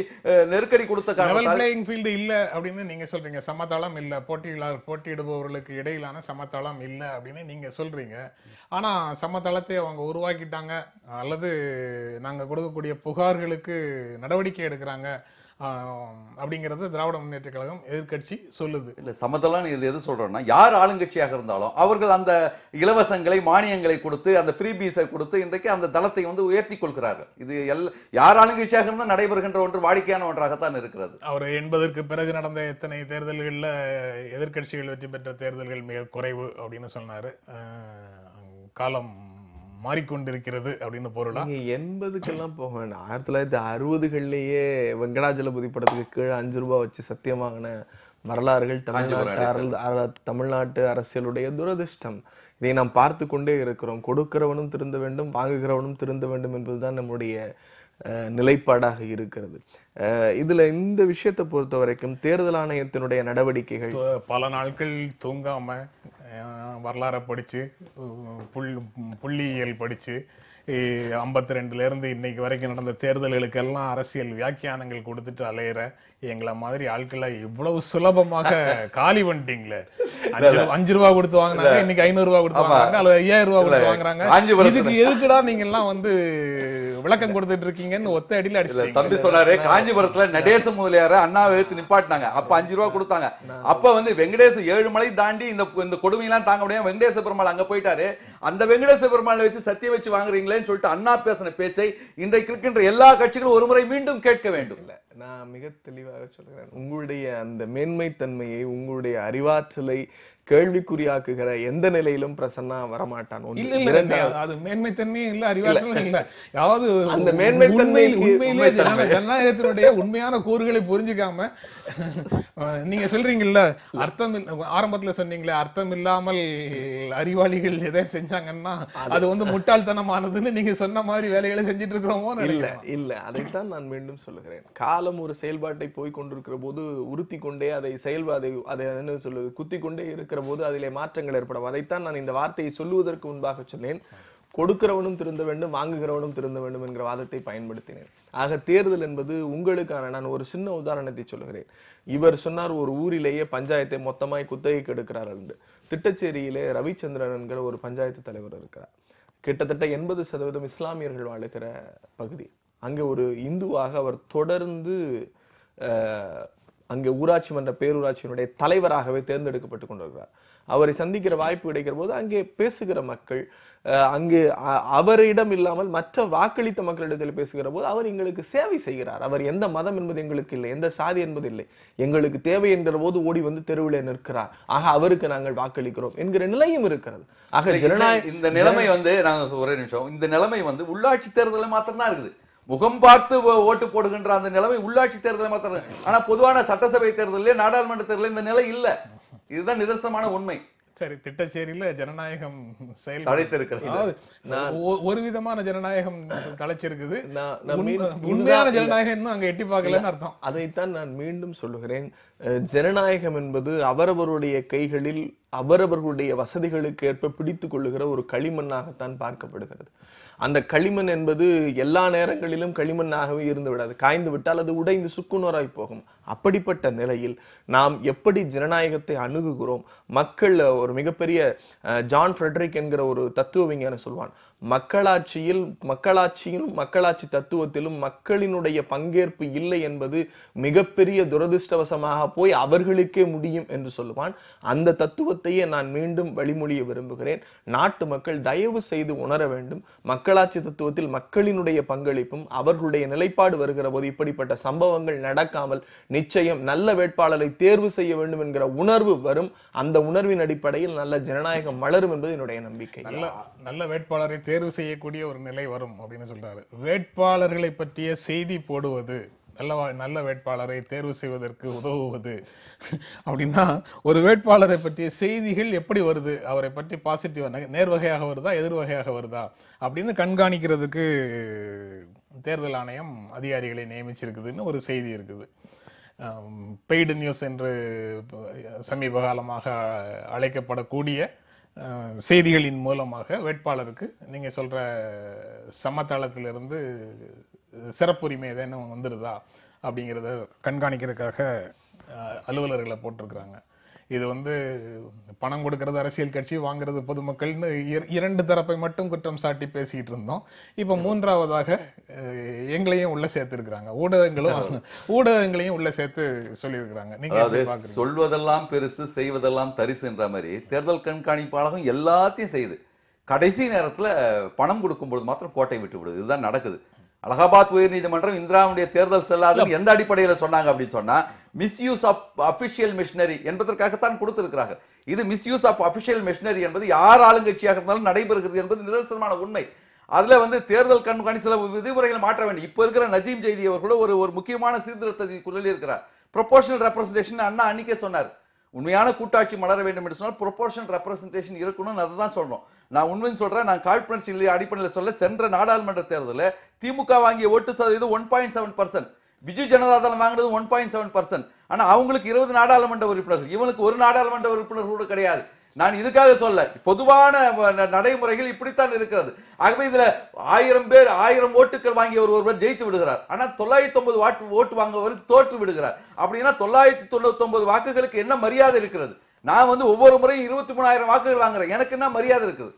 நெருக்கடி கொடுத்த காரணத்தால் ஃபீல்டு இல்லை அப்படின்னு நீங்க சொல்றீங்க சமதளம் இல்லை போட்டியாளர் போட்டியிடுபவர்களுக்கு இடையிலான சமதளம் இல்லை அப்படின்னு நீங்க சொல்றீங்க ஆனா சமதளத்தை அவங்க உருவாக்கிட்டாங்க அல்லது நாங்கள் கொடுக்கக்கூடிய புகார்களுக்கு நடவடிக்கை எடுக்கிறாங்க அப்படிங்கிறது திராவிட முன்னேற்ற கழகம் எதிர்கட்சி சொல்லுது இல்லை சமத்தெல்லாம் இது எது சொல்கிறோன்னா யார் ஆளுங்கட்சியாக இருந்தாலும் அவர்கள் அந்த இலவசங்களை மானியங்களை கொடுத்து அந்த ஃப்ரீ பீஸை கொடுத்து இன்றைக்கு அந்த தளத்தை வந்து உயர்த்தி கொள்கிறார்கள் இது எல் யார் ஆளுங்கட்சியாக இருந்தால் நடைபெறுகின்ற ஒன்று வாடிக்கையான ஒன்றாகத்தான் இருக்கிறது அவர் எண்பதற்கு பிறகு நடந்த எத்தனை தேர்தல்களில் எதிர்கட்சிகள் வெற்றி பெற்ற தேர்தல்கள் மிக குறைவு அப்படின்னு சொன்னார் காலம் மாறிக்கொண்டிருக்கிறது அப்படின்னு பொருளா எண்பதுக்கெல்லாம் போக வேண்டாம் ஆயிரத்தி தொள்ளாயிரத்தி அறுபதுகள்லயே வெங்கடாஜலபதி படத்துக்கு கீழே அஞ்சு ரூபாய் வச்சு சத்தியமாகன வரலாறுகள் தமிழ்நாட்டு தமிழ்நாட்டு அரசியலுடைய துரதிர்ஷ்டம் இதை நாம் பார்த்து கொண்டே இருக்கிறோம் கொடுக்கிறவனும் திருந்த வேண்டும் வாங்குகிறவனும் திருந்த வேண்டும் என்பதுதான் நம்முடைய நிலைப்பாடாக இருக்கிறது இதுல இந்த விஷயத்தை பொறுத்த வரைக்கும் தேர்தல் ஆணையத்தினுடைய நடவடிக்கைகள் பல நாட்கள் தூங்காம வரலாறை படித்து புல் புள்ளியியல் படித்து ஐம்பத்தி ரெண்டுலேருந்து இன்னைக்கு வரைக்கும் நடந்த தேர்தல்களுக்கெல்லாம் அரசியல் வியாக்கியானங்கள் கொடுத்துட்டு அலையிற எங்களை மாதிரி ஆட்களை இவ்வளவு சுலபமாக காலி பண்ணிட்டீங்களே அஞ்சு ரூபா கொடுத்து வாங்கினாங்க இன்னைக்கு ஐநூறு ரூபா கொடுத்து வாங்குறாங்க அல்லது ஐயாயிரம் ரூபா கொடுத்து வாங்குறாங்க இதுக்கு எதுக்குடா எல்லாம் வந்து விளக்கம் கொடுத்துட்டு இருக்கீங்கன்னு ஒத்த அடியில் அடிச்சு தம்பி சொன்னாரு காஞ்சிபுரத்துல நடேச முதலியார அண்ணா எடுத்து நிப்பாட்டினாங்க அப்ப அஞ்சு ரூபா கொடுத்தாங்க அப்ப வந்து வெங்கடேச ஏழு மலை தாண்டி இந்த இந்த கொடுமையெல்லாம் தாங்க முடியாது வெங்கடேச பெருமாள் அங்க போயிட்டாரு அந்த வெங்கடேச பெருமாளை வச்சு சத்திய வச்சு வாங்குறீங்களேன்னு சொல்லிட்டு அண்ணா பேசின பேச்சை இன்றைக்கு இருக்கின்ற எல்லா கட்சிகளும் ஒருமுறை மீண்டும் கேட்க வேண்டும் நான் மிக தெளிவாக சொல்கிறேன் உங்களுடைய அந்த மேன்மைத்தன்மையை உங்களுடைய அறிவாற்றலை கேள்விக்குறியாக்குகிற எந்த நிலையிலும் பிரசன்னா வரமாட்டான் இல்ல இல்ல அது மேன்மைத்தன்மையும் இல்ல அறிவாற்றலும் இல்ல யாவது அந்த மேன்மைத்தன்மையில் உண்மையிலேயே ஜனநாயகத்தினுடைய உண்மையான கூறுகளை புரிஞ்சுக்காம நீங்க சொல்றீங்கல்ல அர்த்தம் ஆரம்பத்துல சொன்னீங்களே அர்த்தம் இல்லாமல் அறிவாளிகள் எதை செஞ்சாங்கன்னா அது வந்து முட்டாள்தனமானதுன்னு நீங்க சொன்ன மாதிரி வேலைகளை செஞ்சுட்டு இருக்கிறோமோ இல்ல இல்ல அதைத்தான் நான் மீண்டும் சொல்லுகிறேன் காலம் ஒரு செயல்பாட்டை போய் கொண்டிருக்கிற போது உறுத்தி கொண்டே அதை செயல்பா அதை அதை என்ன சொல்லுது குத்தி கொண்டே இருக்கிற போது அதிலே மாற்றங்கள் ஏற்படும் அதைத்தான் நான் இந்த வார்த்தையை சொல்லுவதற்கு முன்பாக சொன்னேன் கொடுக்கிறவனும் திருந்த வேண்டும் வாங்குகிறவனும் திருந்த வேண்டும் என்கிற வாதத்தை பயன்படுத்தினேன் ஆக தேர்தல் என்பது உங்களுக்கான நான் ஒரு சின்ன உதாரணத்தை சொல்லுகிறேன் இவர் சொன்னார் ஒரு ஊரிலேயே பஞ்சாயத்தை மொத்தமாய் குத்தகைக்கு எடுக்கிறார் என்று திட்டச்சேரியிலே ரவிச்சந்திரன் என்கிற ஒரு பஞ்சாயத்து தலைவர் இருக்கிறார் கிட்டத்தட்ட எண்பது சதவீதம் இஸ்லாமியர்கள் வாழுகிற பகுதி அங்கே ஒரு இந்துவாக அவர் தொடர்ந்து அங்கே ஊராட்சி மன்ற பேரூராட்சியினுடைய தலைவராகவே தேர்ந்தெடுக்கப்பட்டு கொண்டிருக்கிறார் அவரை சந்திக்கிற வாய்ப்பு கிடைக்கிற போது அங்கே பேசுகிற மக்கள் அங்கு அவரிடம் இல்லாமல் மற்ற வாக்களித்த மக்களிடத்தில் பேசுகிற போது அவர் எங்களுக்கு சேவை செய்கிறார் அவர் எந்த மதம் என்பது எங்களுக்கு இல்லை எந்த சாதி என்பது இல்லை எங்களுக்கு தேவை என்கிற போது ஓடி வந்து தெருவில் நிற்கிறார் ஆக அவருக்கு நாங்கள் வாக்களிக்கிறோம் என்கிற நிலையும் இருக்கிறது ஆக ஜனநாயக இந்த நிலைமை வந்து நாங்கள் ஒரே நிமிஷம் இந்த நிலைமை வந்து உள்ளாட்சி தேர்தலில் மாத்திரம்தான் இருக்குது முகம் பார்த்து ஓட்டு போடுகின்ற அந்த நிலைமை உள்ளாட்சி தேர்தலில் மாத்திரம் ஆனா பொதுவான சட்டசபை தேர்தலில் நாடாளுமன்ற தேர்தலில் இந்த நிலை இல்லை இதுதான் நிதர்சனமான உண்மை சரி திட்டச்சேரியில ஜனநாயகம் செயல் தழைத்திருக்கிறது ஒரு விதமான ஜனநாயகம் தலைச்சிருக்குது உண்மையான ஜனநாயகம் இன்னும் அங்க எட்டி பார்க்கலன்னு அர்த்தம் அதைத்தான் நான் மீண்டும் சொல்லுகிறேன் ஜனநாயகம் என்பது அவரவருடைய கைகளில் அவரவர்களுடைய வசதிகளுக்கு ஏற்ப பிடித்து கொள்ளுகிற ஒரு களிமண்ணாகத்தான் பார்க்கப்படுகிறது அந்த களிமண் என்பது எல்லா நேரங்களிலும் களிமண்ணாகவே இருந்து விடாது காய்ந்து விட்டால் அது உடைந்து சுக்குநோராய் போகும் அப்படிப்பட்ட நிலையில் நாம் எப்படி ஜனநாயகத்தை அணுகுகிறோம் மக்கள் ஒரு மிகப்பெரிய ஜான் ஃப்ரெட்ரிக் என்கிற ஒரு தத்துவ விஞ்ஞானம் சொல்வான் மக்களாட்சியில் மக்களாட்சியிலும் மக்களாட்சி தத்துவத்திலும் மக்களினுடைய பங்கேற்பு இல்லை என்பது மிகப்பெரிய துரதிருஷ்டவசமாக போய் அவர்களுக்கே முடியும் என்று சொல்லுவான் அந்த தத்துவத்தையே நான் மீண்டும் வழிமொழிய விரும்புகிறேன் நாட்டு மக்கள் தயவு செய்து உணர வேண்டும் மக்களாட்சி தத்துவத்தில் மக்களினுடைய பங்களிப்பும் அவர்களுடைய நிலைப்பாடு வருகிற போது இப்படிப்பட்ட சம்பவங்கள் நடக்காமல் நிச்சயம் நல்ல வேட்பாளரை தேர்வு செய்ய வேண்டும் என்கிற உணர்வு வரும் அந்த உணர்வின் அடிப்படையில் நல்ல ஜனநாயகம் மலரும் என்பது என்னுடைய நம்பிக்கை நல்ல நல்ல வேட்பாளரை தேர்வு செய்யக்கூடிய ஒரு நிலை வரும் அப்படின்னு சொல்றாரு வேட்பாளர்களை பற்றிய செய்தி போடுவது நல்ல நல்ல வேட்பாளரை தேர்வு செய்வதற்கு உதவுவது அப்படின்னா ஒரு வேட்பாளரை பற்றிய செய்திகள் எப்படி வருது அவரை பற்றி பாசிட்டிவ் நேர்வகையாக வருதா எதிர்வகையாக வருதா அப்படின்னு கண்காணிக்கிறதுக்கு தேர்தல் ஆணையம் அதிகாரிகளை நியமிச்சிருக்குதுன்னு ஒரு செய்தி இருக்குது பெய்டு நியூஸ் என்று சமீப காலமாக அழைக்கப்படக்கூடிய செய்திகளின் மூலமாக வேட்பாளருக்கு நீங்கள் சொல்கிற சமதளத்திலிருந்து சிறப்புரிமை ஏதேனும் வந்துடுதா அப்படிங்கிறத கண்காணிக்கிறதுக்காக அலுவலர்களை போட்டிருக்கிறாங்க இது வந்து பணம் கொடுக்கறது அரசியல் கட்சி வாங்குறது பொதுமக்கள்னு இரண்டு தரப்பை மட்டும் குற்றம் சாட்டி பேசிட்டு இருந்தோம் இப்போ மூன்றாவதாக எங்களையும் உள்ள சேர்த்துருக்குறாங்க ஊடகங்களும் ஊடகங்களையும் உள்ள சேர்த்து சொல்லியிருக்கிறாங்க நீங்க சொல்வதெல்லாம் பெருசு செய்வதெல்லாம் தரிசுன்ற மாதிரி தேர்தல் கண்காணிப்பாளரும் எல்லாத்தையும் செய்யுது கடைசி நேரத்தில் பணம் கொடுக்கும்போது மாத்திரம் கோட்டை விட்டு விடுது இதுதான் நடக்குது அலகாபாத் உயர்நீதிமன்றம் இந்திராவுடைய தேர்தல் செல்லாதுன்னு எந்த அடிப்படையில் சொன்னாங்க அப்படின்னு சொன்னா மிஸ்யூஸ் ஆஃப் அபிஷியல் மிஷினரி என்பதற்காகத்தான் கொடுத்திருக்கிறார்கள் இது மிஸ்யூஸ் ஆஃப் அபிஷியல் மிஷினரி என்பது யார் ஆளுங்கட்சியாக இருந்தாலும் நடைபெறுகிறது என்பது நிதர்சனமான உண்மை அதில் வந்து தேர்தல் கண்காணி சில விதிமுறைகள் மாற்ற வேண்டும் இப்போ இருக்கிற நஜீம் ஜெய்தி அவர் கூட ஒரு ஒரு முக்கியமான சீர்திருத்தத்தை இருக்கிறார் ப்ரொபோஷனல் ரெப்ரஸன்டேஷன் அண்ணா அன்னைக்கே சொன்னார் உண்மையான கூட்டாட்சி மலர வேண்டும் என்று சொன்னால் ப்ரொபோர்ஷன் ரெப்ரஸன்டேஷன் இருக்கணும்னு அதை தான் சொல்கிறோம் நான் உண்மைன்னு சொல்கிறேன் நான் காழ்ப்புணர்ச்சி இல்லை அடிப்படையில் சொல்ல சென்ற நாடாளுமன்ற தேர்தலில் திமுக வாங்கிய ஓட்டு சதவீதம் one point seven percent Vijay ஜனதாதளம் வாங்கினது ஒன் பாயிண்ட் செவன் பர்சன்ட் ஆனால் அவங்களுக்கு இருபது நாடாளுமன்ற உறுப்பினர்கள் இவனுக்கு ஒரு நாடாளுமன்ற உறுப்பினர்கள் கூட கிடையாது நான் இதுக்காக சொல்ல பொதுவான நடைமுறைகள் இப்படித்தான் இருக்கிறது ஆகவே இதில் ஆயிரம் பேர் ஆயிரம் ஓட்டுகள் வாங்கிய ஒரு ஒருவர் ஜெயித்து விடுகிறார் ஆனால் தொள்ளாயிரத்தி ஒன்பது வாட்டு ஓட்டு வாங்குவவர் தோற்று விடுகிறார் அப்படின்னா தொள்ளாயிரத்தி தொண்ணூத்தி ஒன்பது வாக்குகளுக்கு என்ன மரியாதை இருக்கிறது நான் வந்து ஒவ்வொரு முறையும் இருபத்தி மூணாயிரம் வாக்குகள் வாங்குறேன் எனக்கு என்ன மரியாதை இருக்குது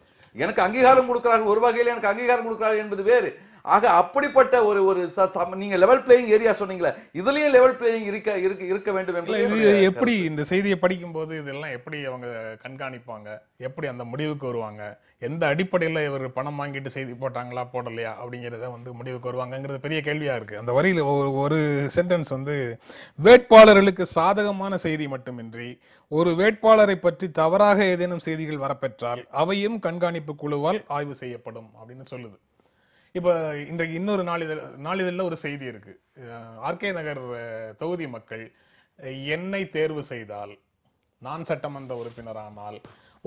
எனக்கு அங்கீகாரம் கொடுக்கிறார்கள் ஒரு வகையில் எனக்கு அங்கீகாரம் கொடுக்கிறார்கள் என்பது வேறு ஆக அப்படிப்பட்ட ஒரு ஒரு நீங்க லெவல் பிளேயிங் ஏரியா சொன்னீங்களே இதுலயும் லெவல் பிளேயிங் இருக்க இருக்க இருக்க வேண்டும் என்று எப்படி இந்த செய்தியை படிக்கும் போது இதெல்லாம் எப்படி அவங்க கண்காணிப்பாங்க எப்படி அந்த முடிவுக்கு வருவாங்க எந்த அடிப்படையில் இவர் பணம் வாங்கிட்டு செய்தி போட்டாங்களா போடலையா அப்படிங்கிறத வந்து முடிவுக்கு வருவாங்கங்கிறது பெரிய கேள்வியாக இருக்குது அந்த வரியில் ஒரு ஒரு சென்டென்ஸ் வந்து வேட்பாளர்களுக்கு சாதகமான செய்தி மட்டுமின்றி ஒரு வேட்பாளரை பற்றி தவறாக ஏதேனும் செய்திகள் வரப்பெற்றால் அவையும் கண்காணிப்பு குழுவால் ஆய்வு செய்யப்படும் அப்படின்னு சொல்லுது இப்போ இன்றைக்கு இன்னொரு நாளிதழ் நாளிதழில் ஒரு செய்தி இருக்குது ஆர்கே நகர் தொகுதி மக்கள் என்னை தேர்வு செய்தால் நான் சட்டமன்ற உறுப்பினரானால்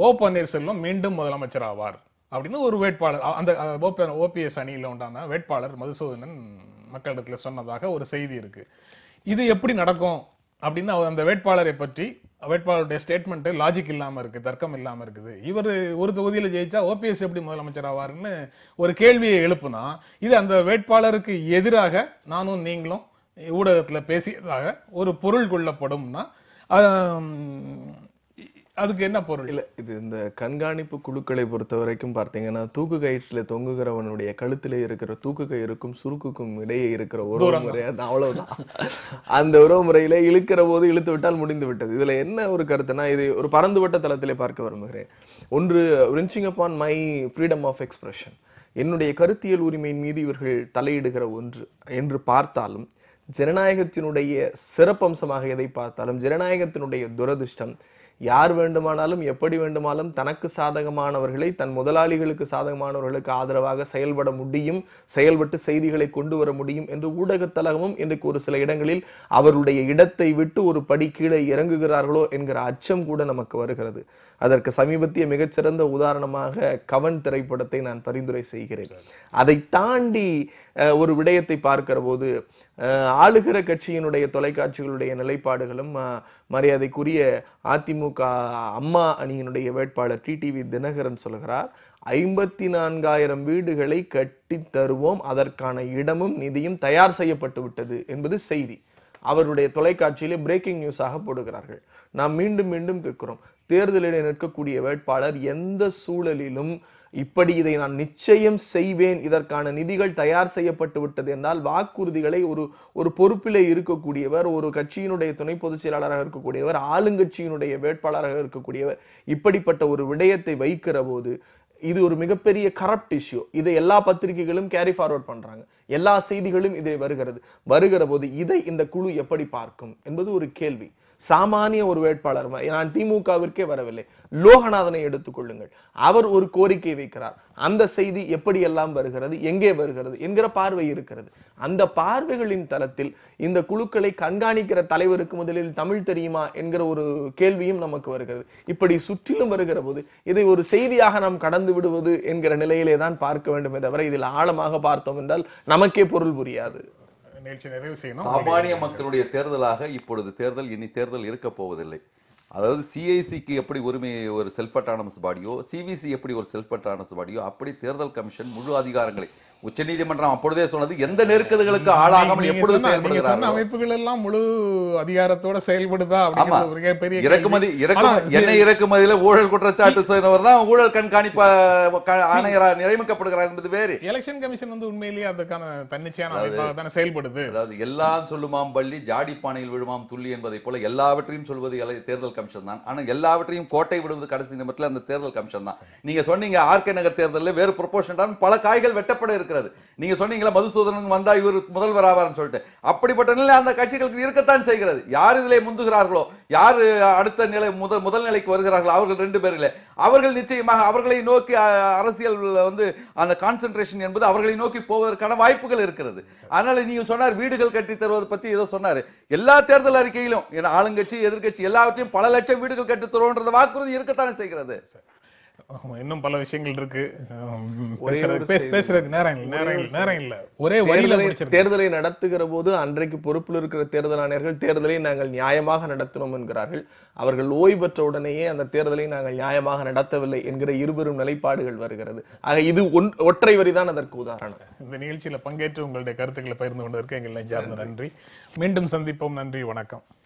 ஓ பன்னீர்செல்வம் மீண்டும் முதலமைச்சர் ஆவார் அப்படின்னு ஒரு வேட்பாளர் அந்த ஓபிஎஸ் அணியில் உண்டான வேட்பாளர் மதுசூதனன் மக்களிடத்தில் சொன்னதாக ஒரு செய்தி இருக்குது இது எப்படி நடக்கும் அப்படின்னு அவர் அந்த வேட்பாளரை பற்றி வேட்பாளருடைய ஸ்டேட்மெண்ட்டு லாஜிக் இல்லாமல் இருக்குது தர்க்கம் இல்லாமல் இருக்குது இவர் ஒரு தொகுதியில் ஜெயிச்சா ஓபிஎஸ் எப்படி முதலமைச்சர் ஆவார்னு ஒரு கேள்வியை எழுப்புனா இது அந்த வேட்பாளருக்கு எதிராக நானும் நீங்களும் ஊடகத்தில் பேசியதாக ஒரு பொருள் கொள்ளப்படும்னா அதுக்கு என்ன பொருள் இல்ல இது இந்த கண்காணிப்பு குழுக்களை பொறுத்த வரைக்கும் பார்த்தீங்கன்னா தூக்கு கயிற்றுல தொங்குகிறவனுடைய கழுத்தில் இருக்கிற தூக்கு கயிறுக்கும் சுருக்குக்கும் இடையே இருக்கிற உறவு முறை அது அவ்வளவுதான் அந்த உறவு முறையில இழுக்கிற போது இழுத்து விட்டால் முடிந்து விட்டது இதுல என்ன ஒரு கருத்துனா இது ஒரு பரந்துபட்ட தளத்திலே பார்க்க விரும்புகிறேன் ஒன்று infringing upon my freedom of expression என்னுடைய கருத்தியல் உரிமையின் மீது இவர்கள் தலையிடுகிற ஒன்று என்று பார்த்தாலும் ஜனநாயகத்தினுடைய சிறப்பம்சமாக எதை பார்த்தாலும் ஜனநாயகத்தினுடைய துரதிருஷ்டம் யார் வேண்டுமானாலும் எப்படி வேண்டுமானாலும் தனக்கு சாதகமானவர்களை தன் முதலாளிகளுக்கு சாதகமானவர்களுக்கு ஆதரவாக செயல்பட முடியும் செயல்பட்டு செய்திகளை கொண்டு வர முடியும் என்று ஊடகத்தலகமும் இன்றைக்கு ஒரு சில இடங்களில் அவருடைய இடத்தை விட்டு ஒரு படி கீழே இறங்குகிறார்களோ என்கிற அச்சம் கூட நமக்கு வருகிறது அதற்கு சமீபத்திய மிகச்சிறந்த உதாரணமாக கவன் திரைப்படத்தை நான் பரிந்துரை செய்கிறேன் அதை தாண்டி ஒரு விடயத்தை பார்க்கிற போது ஆளுகிற கட்சியினுடைய தொலைக்காட்சிகளுடைய நிலைப்பாடுகளும் மரியாதைக்குரிய அதிமுக அம்மா அணியினுடைய வேட்பாளர் டிடிவி தினகரன் சொல்கிறார் ஐம்பத்தி நான்காயிரம் வீடுகளை கட்டி தருவோம் அதற்கான இடமும் நிதியும் தயார் செய்யப்பட்டு விட்டது என்பது செய்தி அவருடைய தொலைக்காட்சியிலே பிரேக்கிங் நியூஸாக போடுகிறார்கள் நாம் மீண்டும் மீண்டும் கேட்கிறோம் தேர்தலில் நிற்கக்கூடிய வேட்பாளர் எந்த சூழலிலும் இப்படி இதை நான் நிச்சயம் செய்வேன் இதற்கான நிதிகள் தயார் செய்யப்பட்டு விட்டது என்றால் வாக்குறுதிகளை ஒரு ஒரு பொறுப்பிலே இருக்கக்கூடியவர் ஒரு கட்சியினுடைய துணை பொதுச் செயலாளராக இருக்கக்கூடியவர் ஆளுங்கட்சியினுடைய வேட்பாளராக இருக்கக்கூடியவர் இப்படிப்பட்ட ஒரு விடயத்தை வைக்கிற போது இது ஒரு மிகப்பெரிய கரப்ட் இஷ்யூ இதை எல்லா பத்திரிகைகளும் கேரி ஃபார்வர்ட் பண்றாங்க எல்லா செய்திகளும் இதை வருகிறது வருகிற போது இதை இந்த குழு எப்படி பார்க்கும் என்பது ஒரு கேள்வி சாமானிய ஒரு வேட்பாளர் நான் திமுகவிற்கே வரவில்லை லோகநாதனை எடுத்துக்கொள்ளுங்கள் அவர் ஒரு கோரிக்கை வைக்கிறார் அந்த செய்தி எப்படியெல்லாம் வருகிறது எங்கே வருகிறது என்கிற பார்வை இருக்கிறது அந்த பார்வைகளின் தளத்தில் இந்த குழுக்களை கண்காணிக்கிற தலைவருக்கு முதலில் தமிழ் தெரியுமா என்கிற ஒரு கேள்வியும் நமக்கு வருகிறது இப்படி சுற்றிலும் வருகிற போது இதை ஒரு செய்தியாக நாம் கடந்து விடுவது என்கிற நிலையிலே தான் பார்க்க வேண்டுமே தவிர இதில் ஆழமாக பார்த்தோம் என்றால் நமக்கே பொருள் புரியாது நிகழ்ச்சி நிறைவு செய்யணும் சாமானிய மக்களுடைய தேர்தலாக இப்பொழுது தேர்தல் இனி தேர்தல் இருக்க போவதில்லை அதாவது சிஐசிக்கு எப்படி உரிமை ஒரு செல்ஃப் அட்டானமஸ் பாடியோ சிபிசி எப்படி ஒரு செல்ஃப் அட்டானமஸ் பாடியோ அப்படி தேர்தல் கமிஷன் முழு அதிகாரங்களை உச்சநீதிமன்றம் அப்பொழுதே சொன்னது எந்த நெருக்கடிகளுக்கு ஆளாகாமல் எப்பொழுது செயல்படுகிறார் அமைப்புகள் எல்லாம் முழு அதிகாரத்தோட செயல்படுதா பெரிய இறக்குமதி இறக்குமதி எண்ணெய் இறக்குமதியில ஊழல் குற்றச்சாட்டு செய்தவர் தான் ஊழல் கண்காணிப்பு ஆணையராக நியமிக்கப்படுகிறார் என்பது வேறு எலெக்ஷன் கமிஷன் வந்து உண்மையிலேயே அதுக்கான தன்னிச்சையான அமைப்பாக தானே செயல்படுது அதாவது எல்லாம் சொல்லுமாம் பள்ளி ஜாடி பானையில் விழுமாம் துள்ளி என்பதை போல எல்லாவற்றையும் சொல்வது தேர்தல் கமிஷன் தான் ஆனால் எல்லாவற்றையும் கோட்டை விடுவது கடைசி நிமிடத்தில் அந்த தேர்தல் கமிஷன் தான் நீங்க சொன்னீங்க ஆர்கே நகர் தேர்தலில் வேறு ப்ரொபோஷன் பல காய்கள் வெட்டப்பட இருக்கிறது நீங்க சொன்னீங்களா மதுசூதனன் வந்தா இவர் முதல்வர் ஆவார்னு சொல்லிட்டு அப்படிப்பட்ட நிலை அந்த கட்சிகளுக்கு இருக்கத்தான் செய்கிறது யார் இதிலே முந்துகிறார்களோ யார் அடுத்த நிலை முதல் முதல் நிலைக்கு வருகிறார்களோ அவர்கள் ரெண்டு பேர்களே அவர்கள் நிச்சயமாக அவர்களை நோக்கி அரசியல் வந்து அந்த கான்சென்ட்ரேஷன் என்பது அவர்களை நோக்கி போவதற்கான வாய்ப்புகள் இருக்கிறது அதனால நீங்க சொன்னார் வீடுகள் கட்டி தருவது பத்தி ஏதோ சொன்னார் எல்லா தேர்தல் அறிக்கையிலும் ஆளுங்கட்சி எதிர்கட்சி எல்லாவற்றையும் பல லட்சம் வீடுகள் கட்டி தருவோன்றது வாக்குறுதி இருக்கத்தானே செய்கிறது இன்னும் பல விஷயங்கள் இருக்கு நேரம் இல்லை நேரம் இல்லை நேரம் இல்லை ஒரே தேர்தலை நடத்துகிற போது அன்றைக்கு பொறுப்பில் இருக்கிற தேர்தல் ஆணையர்கள் தேர்தலை நாங்கள் நியாயமாக நடத்தினோம் என்கிறார்கள் அவர்கள் ஓய்வு பெற்ற உடனேயே அந்த தேர்தலை நாங்கள் நியாயமாக நடத்தவில்லை என்கிற இருவரும் நிலைப்பாடுகள் வருகிறது ஆக இது ஒன் ஒற்றை வரிதான் அதற்கு உதாரணம் இந்த நிகழ்ச்சியில் பங்கேற்று உங்களுடைய கருத்துக்களை பகிர்ந்து கொண்டதற்கு எங்கள் நெஞ்சார்ந்த நன்றி மீண்டும் சந்திப்போம் நன்றி வணக்கம்